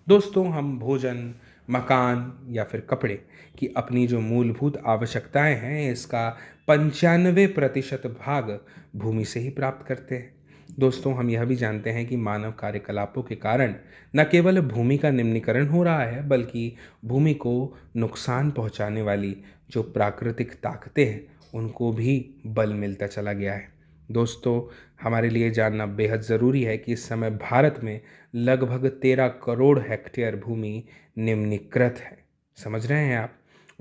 Speaker 1: दोस्तों हम भोजन मकान या फिर कपड़े की अपनी जो मूलभूत आवश्यकताएं हैं इसका पंचानवे प्रतिशत भाग भूमि से ही प्राप्त करते हैं दोस्तों हम यह भी जानते हैं कि मानव कार्यकलापों के कारण न केवल भूमि का निम्नीकरण हो रहा है बल्कि भूमि को नुकसान पहुंचाने वाली जो प्राकृतिक ताकतें हैं उनको भी बल मिलता चला गया है दोस्तों हमारे लिए जानना बेहद ज़रूरी है कि इस समय भारत में लगभग तेरह करोड़ हेक्टेयर भूमि निम्नीकृत है समझ रहे हैं आप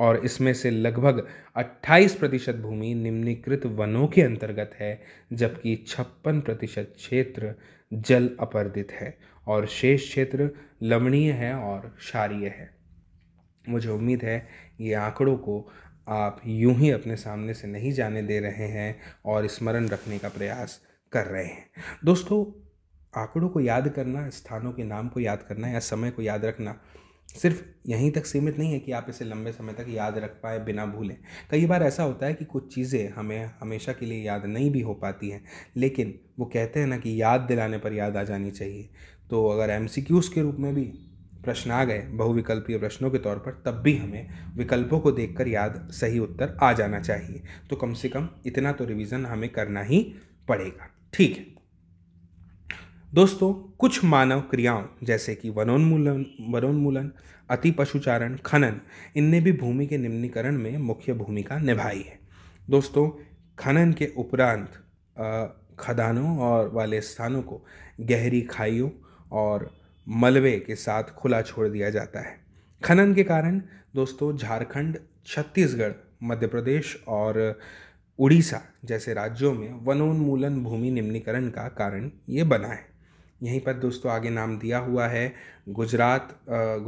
Speaker 1: और इसमें से लगभग 28 प्रतिशत भूमि निम्नीकृत वनों के अंतर्गत है जबकि छप्पन प्रतिशत क्षेत्र जल अपर्दित है और शेष क्षेत्र लवणीय है और क्षारीय है मुझे उम्मीद है ये आंकड़ों को आप यूं ही अपने सामने से नहीं जाने दे रहे हैं और स्मरण रखने का प्रयास कर रहे हैं दोस्तों आंकड़ों को याद करना स्थानों के नाम को याद करना या समय को याद रखना सिर्फ यहीं तक सीमित नहीं है कि आप इसे लंबे समय तक याद रख पाए बिना भूलें कई बार ऐसा होता है कि कुछ चीज़ें हमें हमेशा के लिए याद नहीं भी हो पाती हैं लेकिन वो कहते हैं ना कि याद दिलाने पर याद आ जानी चाहिए तो अगर एम के रूप में भी प्रश्न आ गए बहुविकल्पीय प्रश्नों के तौर पर तब भी हमें विकल्पों को देखकर याद सही उत्तर आ जाना चाहिए तो कम से कम इतना तो रिवीजन हमें करना ही पड़ेगा ठीक है दोस्तों कुछ मानव क्रियाओं जैसे कि वनोन्मूलन वनोन्मूलन अति पशुचारण खनन इनने भी भूमि के निम्नीकरण में मुख्य भूमिका निभाई है दोस्तों खनन के उपरांत खदानों और वाले स्थानों को गहरी खाइयों और मलबे के साथ खुला छोड़ दिया जाता है खनन के कारण दोस्तों झारखंड छत्तीसगढ़ मध्य प्रदेश और उड़ीसा जैसे राज्यों में वनोन्मूलन भूमि निम्नीकरण का कारण ये बना है यहीं पर दोस्तों आगे नाम दिया हुआ है गुजरात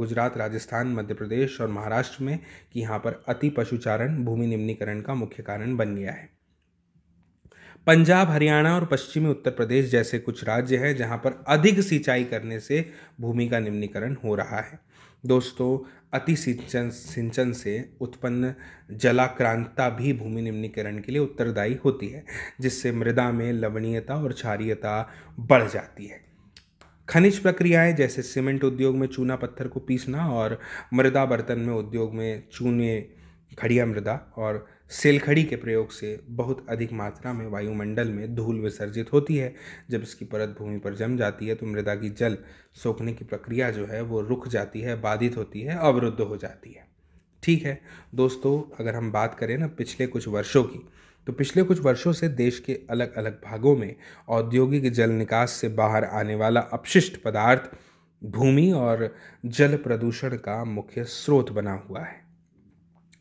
Speaker 1: गुजरात राजस्थान मध्य प्रदेश और महाराष्ट्र में कि यहाँ पर अति पशुचारण भूमि निम्नीकरण का मुख्य कारण बन गया है पंजाब हरियाणा और पश्चिमी उत्तर प्रदेश जैसे कुछ राज्य हैं जहां पर अधिक सिंचाई करने से भूमि का निम्नीकरण हो रहा है दोस्तों अति सिंचन सिंचन से उत्पन्न जलाक्रांता भी भूमि निम्नीकरण के लिए उत्तरदायी होती है जिससे मृदा में लवणीयता और क्षारीयता बढ़ जाती है खनिज प्रक्रियाएं जैसे सीमेंट उद्योग में चूना पत्थर को पीसना और मृदा बर्तन में उद्योग में चूने खड़िया मृदा और सेलखड़ी के प्रयोग से बहुत अधिक मात्रा में वायुमंडल में धूल विसर्जित होती है जब इसकी परत भूमि पर जम जाती है तो मृदा की जल सोखने की प्रक्रिया जो है वो रुक जाती है बाधित होती है अवरुद्ध हो जाती है ठीक है दोस्तों अगर हम बात करें ना पिछले कुछ वर्षों की तो पिछले कुछ वर्षों से देश के अलग अलग भागों में औद्योगिक जल निकास से बाहर आने वाला अपशिष्ट पदार्थ भूमि और जल प्रदूषण का मुख्य स्रोत बना हुआ है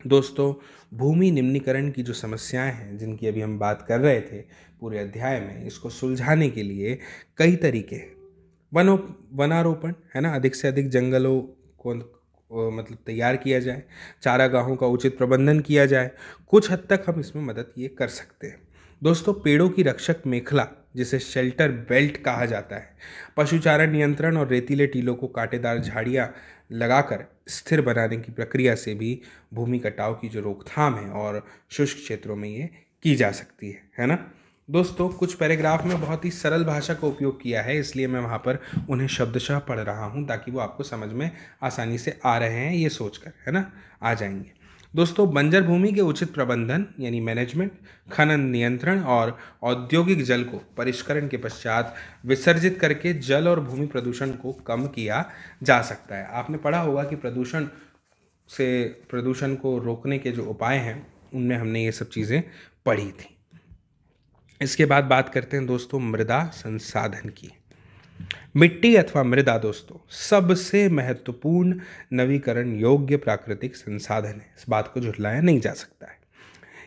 Speaker 1: दोस्तों भूमि निम्नीकरण की जो समस्याएं हैं जिनकी अभी हम बात कर रहे थे पूरे अध्याय में इसको सुलझाने के लिए कई तरीके हैं वनो वनारोपण है ना अधिक से अधिक जंगलों को मतलब तैयार किया जाए चारागाहों का उचित प्रबंधन किया जाए कुछ हद तक हम इसमें मदद ये कर सकते हैं दोस्तों पेड़ों की रक्षक मेखला जिसे शेल्टर बेल्ट कहा जाता है पशुचारण नियंत्रण और रेतीले टीलों को कांटेदार झाड़ियाँ लगाकर स्थिर बनाने की प्रक्रिया से भी भूमि कटाव की जो रोकथाम है और शुष्क क्षेत्रों में ये की जा सकती है है ना दोस्तों कुछ पैराग्राफ में बहुत ही सरल भाषा का उपयोग किया है इसलिए मैं वहाँ पर उन्हें शब्दशः पढ़ रहा हूँ ताकि वो आपको समझ में आसानी से आ रहे हैं ये सोचकर है ना आ जाएंगे दोस्तों बंजर भूमि के उचित प्रबंधन यानी मैनेजमेंट खनन नियंत्रण और औद्योगिक जल को परिष्करण के पश्चात विसर्जित करके जल और भूमि प्रदूषण को कम किया जा सकता है आपने पढ़ा होगा कि प्रदूषण से प्रदूषण को रोकने के जो उपाय हैं उनमें हमने ये सब चीज़ें पढ़ी थी इसके बाद बात करते हैं दोस्तों मृदा संसाधन की मिट्टी अथवा मृदा दोस्तों सबसे महत्वपूर्ण नवीकरण योग्य प्राकृतिक संसाधन है इस बात को झुटलाया नहीं जा सकता है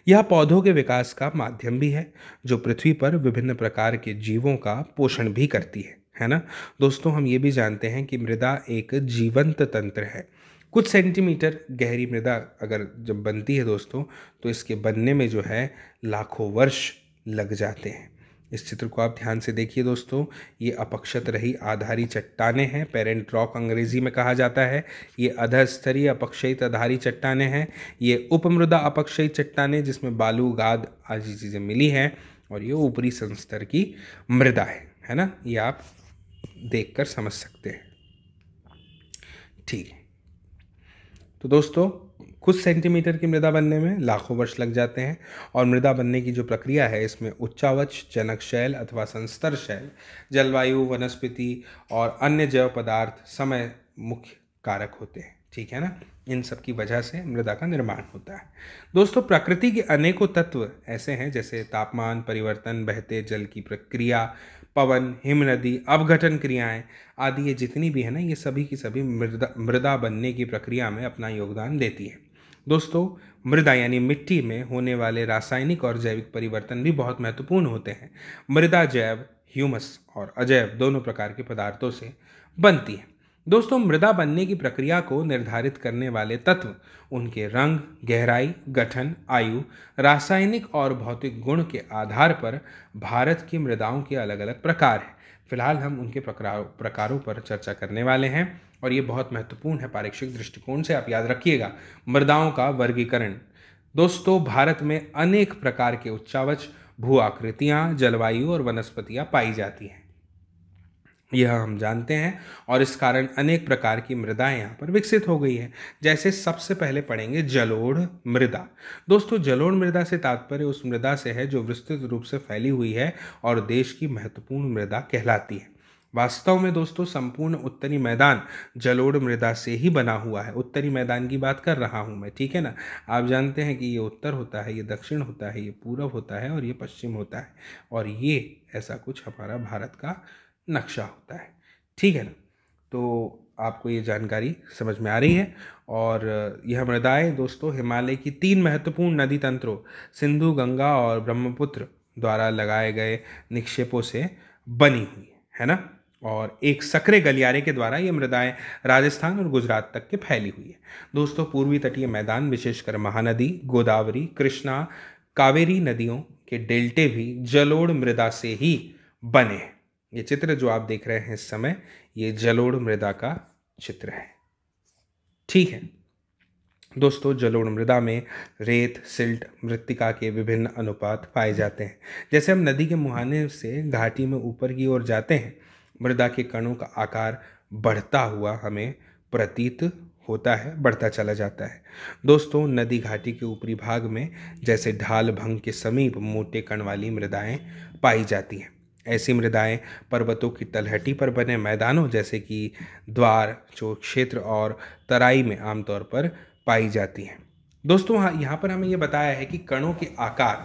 Speaker 1: यह पौधों के विकास का माध्यम भी है जो पृथ्वी पर विभिन्न प्रकार के जीवों का पोषण भी करती है है ना दोस्तों हम ये भी जानते हैं कि मृदा एक जीवंत तंत्र है कुछ सेंटीमीटर गहरी मृदा अगर जब बनती है दोस्तों तो इसके बनने में जो है लाखों वर्ष लग जाते हैं इस चित्र को आप ध्यान से देखिए दोस्तों ये अपक्षत रही आधारी चट्टाने हैं पेरेंट रॉक अंग्रेजी में कहा जाता है ये अधस्तरीय अपक्षयित आधारी चट्टाने हैं ये उपमृदा अपक्षयित चट्टाने जिसमें बालू गाद आदि चीज़ें मिली हैं और ये ऊपरी संस्तर की मृदा है है ना ये आप देख कर समझ सकते हैं ठीक तो दोस्तों कुछ सेंटीमीटर की मृदा बनने में लाखों वर्ष लग जाते हैं और मृदा बनने की जो प्रक्रिया है इसमें उच्चावच जनक शैल अथवा संस्तर शैल जलवायु वनस्पति और अन्य जैव पदार्थ समय मुख्य कारक होते हैं ठीक है ना इन सब की वजह से मृदा का निर्माण होता है दोस्तों प्रकृति के अनेकों तत्व ऐसे हैं जैसे तापमान परिवर्तन बहते जल की प्रक्रिया पवन हिमनदी अवघटन क्रियाएं आदि ये जितनी भी है ना ये सभी की सभी मृदा मृदा बनने की प्रक्रिया में अपना योगदान देती है दोस्तों मृदा यानी मिट्टी में होने वाले रासायनिक और जैविक परिवर्तन भी बहुत महत्वपूर्ण होते हैं मृदा जैव ह्यूमस और अजैव दोनों प्रकार के पदार्थों से बनती है दोस्तों मृदा बनने की प्रक्रिया को निर्धारित करने वाले तत्व उनके रंग गहराई गठन आयु रासायनिक और भौतिक गुण के आधार पर भारत की मृदाओं के अलग अलग प्रकार हैं फिलहाल हम उनके प्रकारों प्रकारों पर चर्चा करने वाले हैं और ये बहुत महत्वपूर्ण है पारेक्षिक दृष्टिकोण से आप याद रखिएगा मृदाओं का वर्गीकरण दोस्तों भारत में अनेक प्रकार के उच्चावच भू आकृतियाँ जलवायु और वनस्पतियाँ पाई जाती हैं यह हम जानते हैं और इस कारण अनेक प्रकार की मृदाएं यहाँ पर विकसित हो गई है जैसे सबसे पहले पढ़ेंगे जलोढ़ मृदा दोस्तों जलोढ़ मृदा से तात्पर्य उस मृदा से है जो विस्तृत रूप से फैली हुई है और देश की महत्वपूर्ण मृदा कहलाती है वास्तव में दोस्तों संपूर्ण उत्तरी मैदान जलोढ़ मृदा से ही बना हुआ है उत्तरी मैदान की बात कर रहा हूँ मैं ठीक है ना आप जानते हैं कि ये उत्तर होता है ये दक्षिण होता है ये पूर्व होता है और ये पश्चिम होता है और ये ऐसा कुछ हमारा भारत का नक्शा होता है ठीक है ना तो आपको ये जानकारी समझ में आ रही है और यह मृदाएँ दोस्तों हिमालय की तीन महत्वपूर्ण नदी तंत्रों सिंधु गंगा और ब्रह्मपुत्र द्वारा लगाए गए निक्षेपों से बनी हुई है ना और एक सकरे गलियारे के द्वारा ये मृदाएं राजस्थान और गुजरात तक के फैली हुई है दोस्तों पूर्वी तटीय मैदान विशेषकर महानदी गोदावरी कृष्णा कावेरी नदियों के डेल्टे भी जलोढ़ मृदा से ही बने हैं ये चित्र जो आप देख रहे हैं इस समय ये जलोढ़ मृदा का चित्र है ठीक है दोस्तों जलोढ़ मृदा में रेत सिल्ट मृतिका के विभिन्न अनुपात पाए जाते हैं जैसे हम नदी के मुहाने से घाटी में ऊपर की ओर जाते हैं मृदा के कणों का आकार बढ़ता हुआ हमें प्रतीत होता है बढ़ता चला जाता है दोस्तों नदी घाटी के ऊपरी भाग में जैसे ढाल भंग के समीप मोटे कण वाली मृदाएँ पाई जाती हैं ऐसी मृदाएं पर्वतों की तलहटी पर बने मैदानों जैसे कि द्वार जो क्षेत्र और तराई में आमतौर पर पाई जाती हैं दोस्तों हाँ, यहाँ पर हमें यह बताया है कि कणों के आकार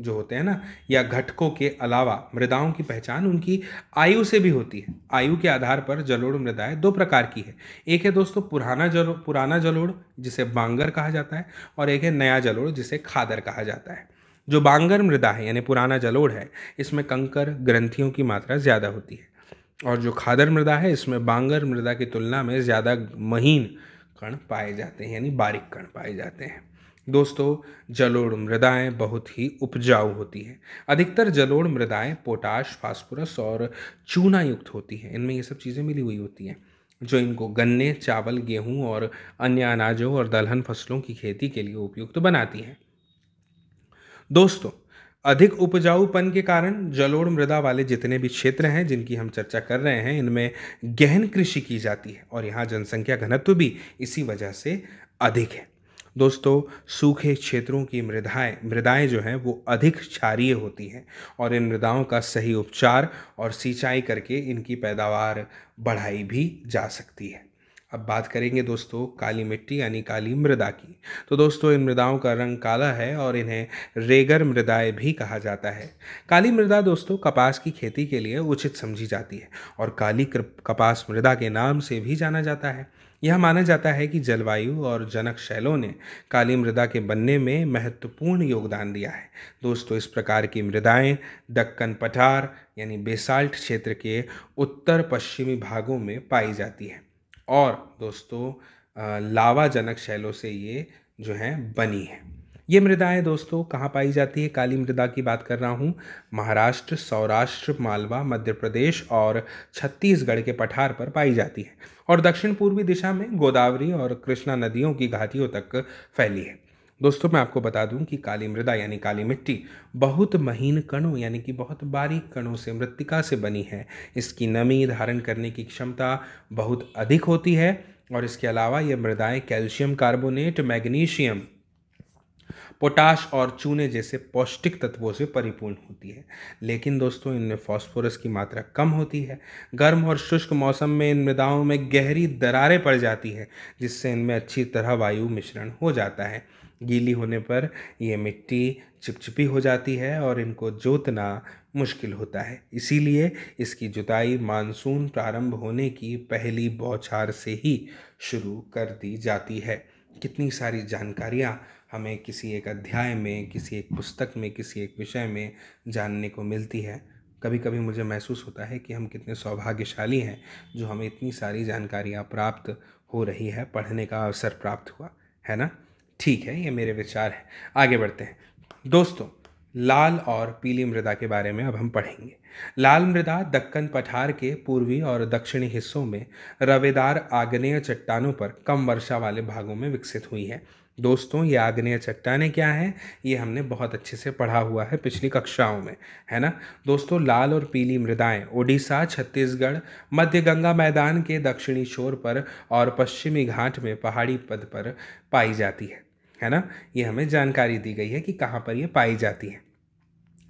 Speaker 1: जो होते हैं ना या घटकों के अलावा मृदाओं की पहचान उनकी आयु से भी होती है आयु के आधार पर जलोढ़ मृदाएं दो प्रकार की है एक है दोस्तों पुराना जलो पुराना जलोढ़ जिसे बांगर कहा जाता है और एक है नया जलोढ़ जिसे खादर कहा जाता है जो बांगर मृदा है यानी पुराना जलोढ़ है इसमें कंकर ग्रंथियों की मात्रा ज़्यादा होती है और जो खादर मृदा है इसमें बांगर मृदा की तुलना में ज़्यादा महीन कण पाए जाते हैं यानी बारीक कण पाए जाते हैं दोस्तों जलोढ़ मृदाएं बहुत ही उपजाऊ होती हैं अधिकतर जलोढ़ मृदाएं पोटाश फास्फोरस और चूना युक्त होती हैं इनमें ये सब चीज़ें मिली हुई होती हैं जो इनको गन्ने चावल गेहूं और अन्य अनाजों और दलहन फसलों की खेती के लिए उपयुक्त तो बनाती हैं दोस्तों अधिक उपजाऊपन के कारण जलोढ़ मृदा वाले जितने भी क्षेत्र हैं जिनकी हम चर्चा कर रहे हैं इनमें गहन कृषि की जाती है और यहाँ जनसंख्या घनत्व भी इसी वजह से अधिक है दोस्तों सूखे क्षेत्रों की मृदाएं मृदाएं जो हैं वो अधिक क्षारीय होती हैं और इन मृदाओं का सही उपचार और सिंचाई करके इनकी पैदावार बढ़ाई भी जा सकती है अब बात करेंगे दोस्तों काली मिट्टी यानी काली मृदा की तो दोस्तों इन मृदाओं का रंग काला है और इन्हें रेगर मृदाएं भी कहा जाता है काली मृदा दोस्तों कपास की खेती के लिए उचित समझी जाती है और काली कपास मृदा के नाम से भी जाना जाता है यह माना जाता है कि जलवायु और जनक शैलों ने काली मृदा के बनने में महत्वपूर्ण योगदान दिया है दोस्तों इस प्रकार की मृदाएं दक्कन पठार यानी बेसाल्ट क्षेत्र के उत्तर पश्चिमी भागों में पाई जाती हैं और दोस्तों लावा जनक शैलों से ये जो हैं बनी है ये मृदाएं दोस्तों कहाँ पाई जाती है काली मृदा की बात कर रहा हूँ महाराष्ट्र सौराष्ट्र मालवा मध्य प्रदेश और छत्तीसगढ़ के पठार पर पाई जाती है और दक्षिण पूर्वी दिशा में गोदावरी और कृष्णा नदियों की घाटियों तक फैली है दोस्तों मैं आपको बता दूं कि काली मृदा यानी काली मिट्टी बहुत महीन कणों यानी कि बहुत बारीक कणों से मृतिका से बनी है इसकी नमी धारण करने की क्षमता बहुत अधिक होती है और इसके अलावा ये मृदाएं कैल्शियम कार्बोनेट मैग्नीशियम पोटाश और चूने जैसे पौष्टिक तत्वों से परिपूर्ण होती है लेकिन दोस्तों इनमें फॉस्फोरस की मात्रा कम होती है गर्म और शुष्क मौसम में इन मृदाओं में गहरी दरारें पड़ जाती हैं जिससे इनमें अच्छी तरह वायु मिश्रण हो जाता है गीली होने पर यह मिट्टी चिपचिपी हो जाती है और इनको जोतना मुश्किल होता है इसीलिए इसकी जुताई मानसून प्रारंभ होने की पहली बौछार से ही शुरू कर दी जाती है कितनी सारी जानकारियाँ हमें किसी एक अध्याय में किसी एक पुस्तक में किसी एक विषय में जानने को मिलती है कभी कभी मुझे महसूस होता है कि हम कितने सौभाग्यशाली हैं जो हमें इतनी सारी जानकारियाँ प्राप्त हो रही है पढ़ने का अवसर प्राप्त हुआ है ना ठीक है ये मेरे विचार हैं आगे बढ़ते हैं दोस्तों लाल और पीली मृदा के बारे में अब हम पढ़ेंगे लाल मृदा दक्कन पठार के पूर्वी और दक्षिणी हिस्सों में रवेदार आग्नेय चट्टानों पर कम वर्षा वाले भागों में विकसित हुई है दोस्तों ये आग्नेय चट्टाने क्या हैं ये हमने बहुत अच्छे से पढ़ा हुआ है पिछली कक्षाओं में है ना दोस्तों लाल और पीली मृदाएं ओडिशा छत्तीसगढ़ मध्य गंगा मैदान के दक्षिणी शोर पर और पश्चिमी घाट में पहाड़ी पद पर पाई जाती है है ना ये हमें जानकारी दी गई है कि कहाँ पर ये पाई जाती है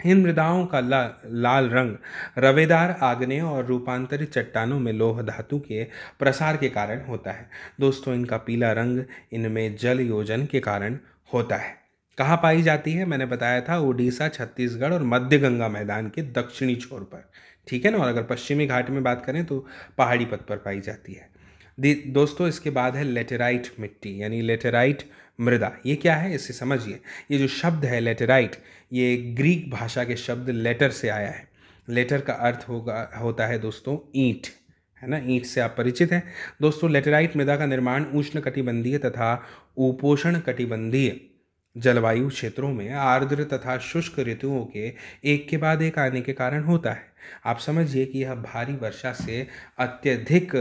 Speaker 1: इन मृदाओं का ला, लाल रंग रवेदार आग्नेय और रूपांतरित चट्टानों में लोह धातु के प्रसार के कारण होता है दोस्तों इनका पीला रंग इनमें जल योजन के कारण होता है कहाँ पाई जाती है मैंने बताया था उड़ीसा छत्तीसगढ़ और मध्य गंगा मैदान के दक्षिणी छोर पर ठीक है ना और अगर पश्चिमी घाट में बात करें तो पहाड़ी पथ पर पाई जाती है दोस्तों इसके बाद है लेटेराइट मिट्टी यानी लेटेराइट मृदा ये क्या है इसे समझिए ये जो शब्द है लेटेराइट ये ग्रीक भाषा के शब्द लेटर से आया है लेटर का अर्थ होगा होता है दोस्तों ईंट है ना ईंट से आप परिचित हैं दोस्तों लेटेराइट मृदा का निर्माण उष्ण कटिबंधीय तथा उपोषण कटिबंधीय जलवायु क्षेत्रों में आर्द्र तथा शुष्क ऋतुओं के एक के बाद एक आने के कारण होता है आप समझिए कि यह भारी वर्षा से अत्यधिक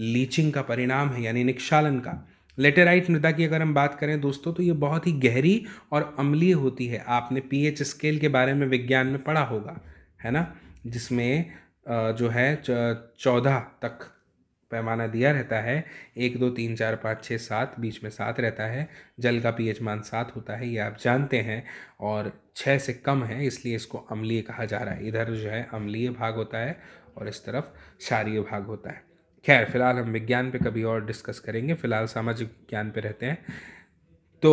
Speaker 1: लीचिंग का परिणाम है यानी निक्षालन का लेटेराइट मृदा की अगर हम बात करें दोस्तों तो ये बहुत ही गहरी और अम्लीय होती है आपने पी स्केल के बारे में विज्ञान में पढ़ा होगा है ना जिसमें जो है चौदह तक पैमाना दिया रहता है एक दो तीन चार पाँच छः सात बीच में सात रहता है जल का पीएच मान सात होता है ये आप जानते हैं और छः से कम है इसलिए इसको अम्लीय कहा जा रहा है इधर जो है अम्लीय भाग होता है और इस तरफ क्षारीय भाग होता है खैर फ़िलहाल हम विज्ञान पे कभी और डिस्कस करेंगे फ़िलहाल सामाजिक विज्ञान पे रहते हैं तो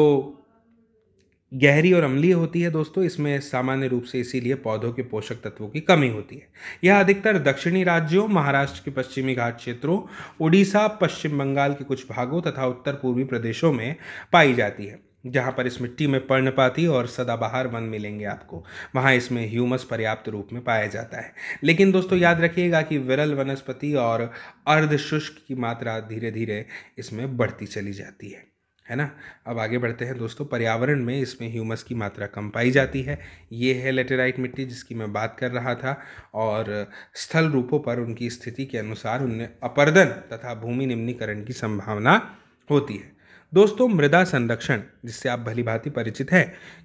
Speaker 1: गहरी और अम्लीय होती है दोस्तों इसमें सामान्य रूप से इसीलिए पौधों के पोषक तत्वों की कमी होती है यह अधिकतर दक्षिणी राज्यों महाराष्ट्र के पश्चिमी घाट क्षेत्रों उड़ीसा पश्चिम बंगाल के कुछ भागों तथा उत्तर पूर्वी प्रदेशों में पाई जाती है जहाँ पर इस मिट्टी में पर्णपाती और सदाबहार वन मिलेंगे आपको वहाँ इसमें ह्यूमस पर्याप्त रूप में पाया जाता है लेकिन दोस्तों याद रखिएगा कि विरल वनस्पति और अर्धशुष्क की मात्रा धीरे धीरे इसमें बढ़ती चली जाती है है ना अब आगे बढ़ते हैं दोस्तों पर्यावरण में इसमें ह्यूमस की मात्रा कम पाई जाती है ये है लेटेराइट मिट्टी जिसकी मैं बात कर रहा था और स्थल रूपों पर उनकी स्थिति के अनुसार उनमें अपर्दन तथा भूमि निम्नीकरण की संभावना होती है दोस्तों मृदा संरक्षण जिससे आप भली भांति परिचित हैं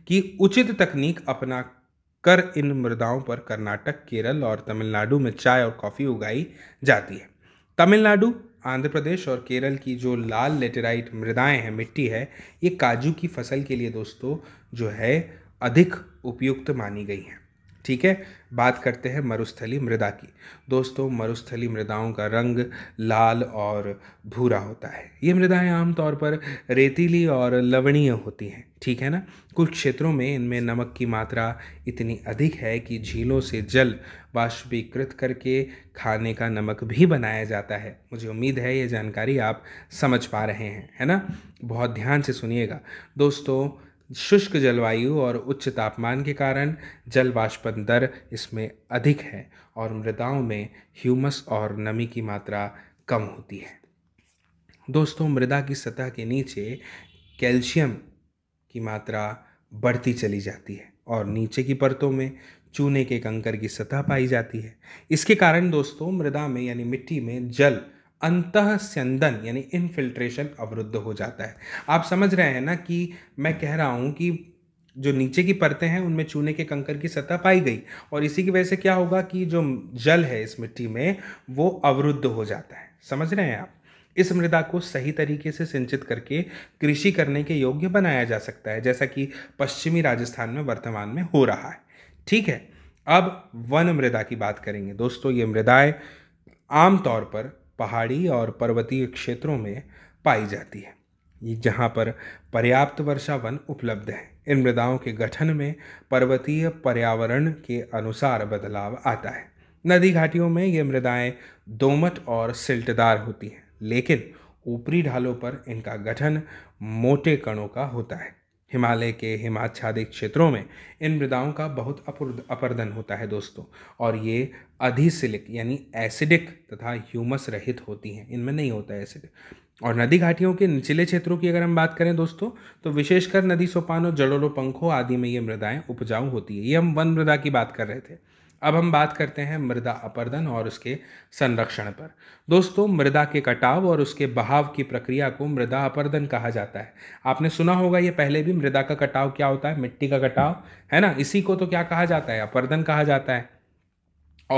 Speaker 1: कि उचित तकनीक अपना कर इन मृदाओं पर कर्नाटक केरल और तमिलनाडु में चाय और कॉफ़ी उगाई जाती है तमिलनाडु आंध्र प्रदेश और केरल की जो लाल लेटेराइट मृदाएं हैं मिट्टी है ये काजू की फसल के लिए दोस्तों जो है अधिक उपयुक्त मानी गई हैं ठीक है बात करते हैं मरुस्थली मृदा की दोस्तों मरुस्थली मृदाओं का रंग लाल और भूरा होता है ये मृदाएं आमतौर पर रेतीली और लवणीय होती हैं ठीक है ना कुछ क्षेत्रों में इनमें नमक की मात्रा इतनी अधिक है कि झीलों से जल वाष्पीकृत करके खाने का नमक भी बनाया जाता है मुझे उम्मीद है ये जानकारी आप समझ पा रहे हैं है ना बहुत ध्यान से सुनिएगा दोस्तों शुष्क जलवायु और उच्च तापमान के कारण जल बाष्पन दर इसमें अधिक है और मृदाओं में ह्यूमस और नमी की मात्रा कम होती है दोस्तों मृदा की सतह के नीचे कैल्शियम की मात्रा बढ़ती चली जाती है और नीचे की परतों में चूने के कंकर की सतह पाई जाती है इसके कारण दोस्तों मृदा में यानी मिट्टी में जल अंत स्यंदन यानी इनफिल्ट्रेशन अवरुद्ध हो जाता है आप समझ रहे हैं ना कि मैं कह रहा हूँ कि जो नीचे की परतें हैं उनमें चूने के कंकर की सतह पाई गई और इसी की वजह से क्या होगा कि जो जल है इस मिट्टी में वो अवरुद्ध हो जाता है समझ रहे हैं आप इस मृदा को सही तरीके से सिंचित करके कृषि करने के योग्य बनाया जा सकता है जैसा कि पश्चिमी राजस्थान में वर्तमान में हो रहा है ठीक है अब वन मृदा की बात करेंगे दोस्तों ये मृदाएँ आमतौर पर पहाड़ी और पर्वतीय क्षेत्रों में पाई जाती है जहाँ पर पर्याप्त वर्षा वन उपलब्ध है इन मृदाओं के गठन में पर्वतीय पर्यावरण के अनुसार बदलाव आता है नदी घाटियों में ये मृदाएं दोमट और सिल्टदार होती हैं लेकिन ऊपरी ढालों पर इनका गठन मोटे कणों का होता है हिमालय के हिमाच्छादित क्षेत्रों में इन मृदाओं का बहुत अपर्दन होता है दोस्तों और ये अधिसिलिक यानी एसिडिक तथा ह्यूमस रहित होती हैं इनमें नहीं होता है एसिड और नदी घाटियों के निचले क्षेत्रों की अगर हम बात करें दोस्तों तो विशेषकर नदी सोपानों जलोलो पंखों आदि में ये मृदाएं उपजाऊ होती है ये हम वन मृदा की बात कर रहे थे अब हम बात करते हैं मृदा अपर्दन और उसके संरक्षण पर दोस्तों मृदा के कटाव और उसके बहाव की प्रक्रिया को मृदा अपर्दन कहा जाता है आपने सुना होगा ये पहले भी मृदा का कटाव क्या होता है मिट्टी का कटाव है ना इसी को तो क्या कहा जाता है अपर्दन कहा जाता है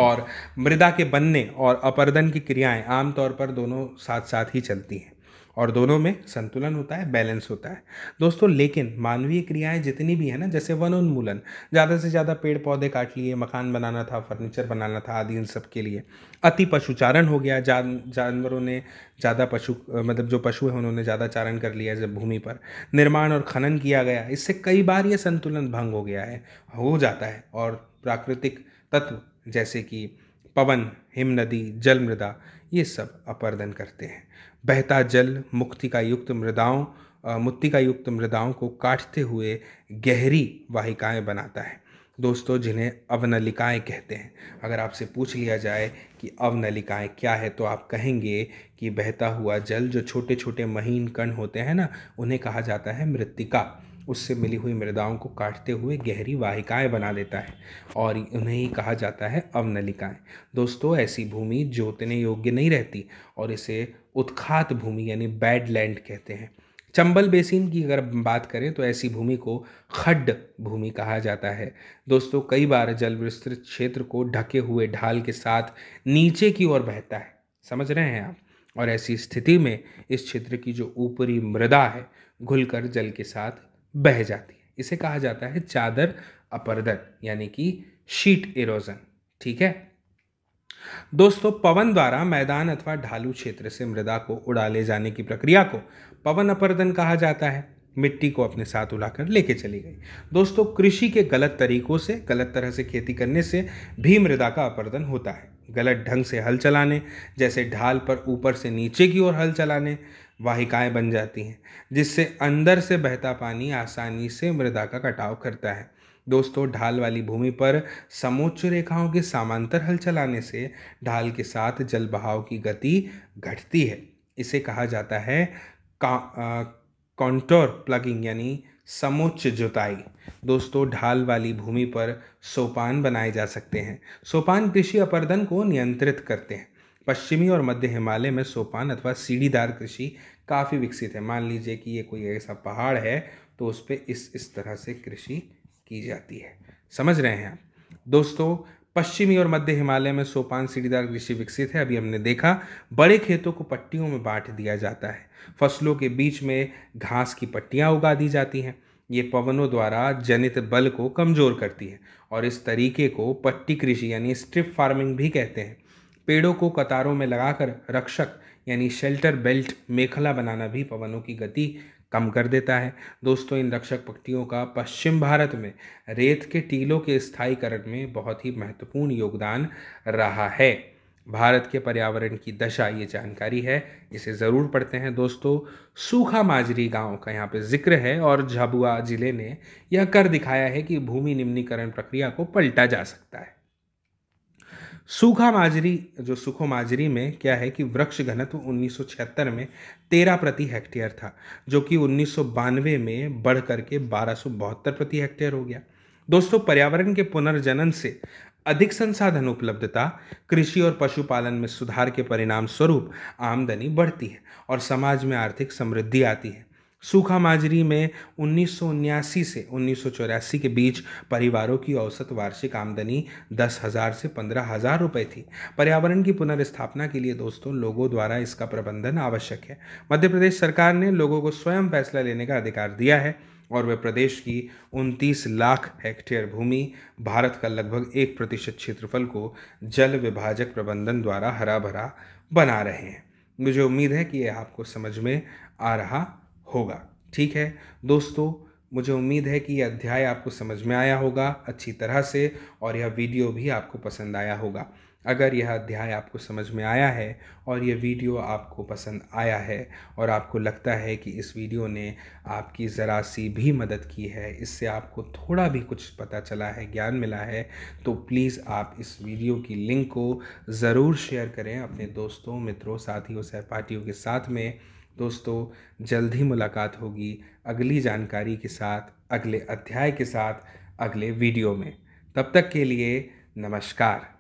Speaker 1: और मृदा के बनने और अपर्दन की क्रियाएं आमतौर पर दोनों साथ साथ ही चलती हैं और दोनों में संतुलन होता है बैलेंस होता है दोस्तों लेकिन मानवीय क्रियाएं जितनी भी है ना जैसे वन उन्मूलन ज़्यादा से ज़्यादा पेड़ पौधे काट लिए मकान बनाना था फर्नीचर बनाना था आदि इन सब के लिए अति पशुचारण हो गया जान जानवरों ने ज़्यादा पशु मतलब जो पशु हैं उन्होंने ज़्यादा चारण कर लिया जब भूमि पर निर्माण और खनन किया गया इससे कई बार ये संतुलन भंग हो गया है हो जाता है और प्राकृतिक तत्व जैसे कि पवन हिम नदी जल मृदा ये सब अपर्दन करते हैं बहता जल मुक्ति का युक्त मृदाओं मुक्ति का युक्त मृदाओं को काटते हुए गहरी वाहिकाएं बनाता है दोस्तों जिन्हें अवनलिकाएं कहते हैं अगर आपसे पूछ लिया जाए कि अवनलिकाएं क्या है तो आप कहेंगे कि बहता हुआ जल जो छोटे छोटे महीन कण होते हैं ना उन्हें कहा जाता है मृतिका उससे मिली हुई मृदाओं को काटते हुए गहरी वाहिकाएँ बना देता है और उन्हें ही कहा जाता है अवनलिकाएँ दोस्तों ऐसी भूमि जोतने योग्य नहीं रहती और इसे उत्खात भूमि यानी बैड लैंड कहते हैं चंबल बेसिन की अगर बात करें तो ऐसी भूमि को खड्ड भूमि कहा जाता है दोस्तों कई बार जल विस्तृत क्षेत्र को ढके हुए ढाल के साथ नीचे की ओर बहता है समझ रहे हैं आप और ऐसी स्थिति में इस क्षेत्र की जो ऊपरी मृदा है घुलकर जल के साथ बह जाती है इसे कहा जाता है चादर अपर्दन यानी कि शीट इरोजन ठीक है दोस्तों पवन द्वारा मैदान अथवा ढालू क्षेत्र से मृदा को उड़ा ले जाने की प्रक्रिया को पवन अपर्दन कहा जाता है मिट्टी को अपने साथ उड़ाकर लेके चली गई दोस्तों कृषि के गलत तरीकों से गलत तरह से खेती करने से भी मृदा का अपर्दन होता है गलत ढंग से हल चलाने जैसे ढाल पर ऊपर से नीचे की ओर हल चलाने वाहिकाएं बन जाती हैं जिससे अंदर से बहता पानी आसानी से मृदा का कटाव करता है दोस्तों ढाल वाली भूमि पर समोच्च रेखाओं के समांतर हल चलाने से ढाल के साथ जल बहाव की गति घटती है इसे कहा जाता है कॉन्टोर प्लगिंग यानी समोच्च जुताई दोस्तों ढाल वाली भूमि पर सोपान बनाए जा सकते हैं सोपान कृषि अपर्दन को नियंत्रित करते हैं पश्चिमी और मध्य हिमालय में सोपान अथवा सीढ़ीदार कृषि काफ़ी विकसित है मान लीजिए कि ये कोई ऐसा पहाड़ है तो उस पर इस इस तरह से कृषि की जाती है समझ रहे हैं आप दोस्तों पश्चिमी और मध्य हिमालय में सोपान सीढ़ीदार कृषि विकसित है अभी हमने देखा बड़े खेतों को पट्टियों में बांट दिया जाता है फसलों के बीच में घास की पट्टियाँ उगा दी जाती हैं ये पवनों द्वारा जनित बल को कमज़ोर करती है और इस तरीके को पट्टी कृषि यानी स्ट्रिप फार्मिंग भी कहते हैं पेड़ों को कतारों में लगाकर रक्षक यानी शेल्टर बेल्ट मेखला बनाना भी पवनों की गति कम कर देता है दोस्तों इन रक्षक पक्षियों का पश्चिम भारत में रेत के टीलों के स्थायीकरण में बहुत ही महत्वपूर्ण योगदान रहा है भारत के पर्यावरण की दशा ये जानकारी है इसे ज़रूर पढ़ते हैं दोस्तों सूखा माजरी गांव का यहाँ पे जिक्र है और झाबुआ ज़िले ने यह कर दिखाया है कि भूमि निम्नीकरण प्रक्रिया को पलटा जा सकता है सूखा माजरी जो सुखो माजरी में क्या है कि वृक्ष घनत्व 1976 में 13 प्रति हेक्टेयर था जो कि उन्नीस में बढ़ करके बारह प्रति हेक्टेयर हो गया दोस्तों पर्यावरण के पुनर्जनन से अधिक संसाधन उपलब्धता कृषि और पशुपालन में सुधार के परिणाम स्वरूप आमदनी बढ़ती है और समाज में आर्थिक समृद्धि आती है सूखा माजरी में उन्नीस से उन्नीस के बीच परिवारों की औसत वार्षिक आमदनी दस हज़ार से पंद्रह हज़ार रुपये थी पर्यावरण की पुनर्स्थापना के लिए दोस्तों लोगों द्वारा इसका प्रबंधन आवश्यक है मध्य प्रदेश सरकार ने लोगों को स्वयं फैसला लेने का अधिकार दिया है और वे प्रदेश की 29 लाख हेक्टेयर भूमि भारत का लगभग एक प्रतिशत क्षेत्रफल को जल विभाजक प्रबंधन द्वारा हरा भरा बना रहे हैं मुझे उम्मीद है कि यह आपको समझ में आ रहा होगा ठीक है दोस्तों मुझे उम्मीद है कि यह अध्याय आपको समझ में आया होगा अच्छी तरह से और यह वीडियो भी आपको पसंद आया होगा अगर यह अध्याय आपको समझ में आया है और यह वीडियो आपको पसंद आया है और आपको लगता है कि इस वीडियो ने आपकी ज़रा सी भी मदद की है इससे आपको थोड़ा भी कुछ पता चला है ज्ञान मिला है तो प्लीज़ आप इस वीडियो की लिंक को ज़रूर शेयर करें अपने दोस्तों मित्रों साथियों सहपाठियों के साथ में दोस्तों जल्द ही मुलाकात होगी अगली जानकारी के साथ अगले अध्याय के साथ अगले वीडियो में तब तक के लिए नमस्कार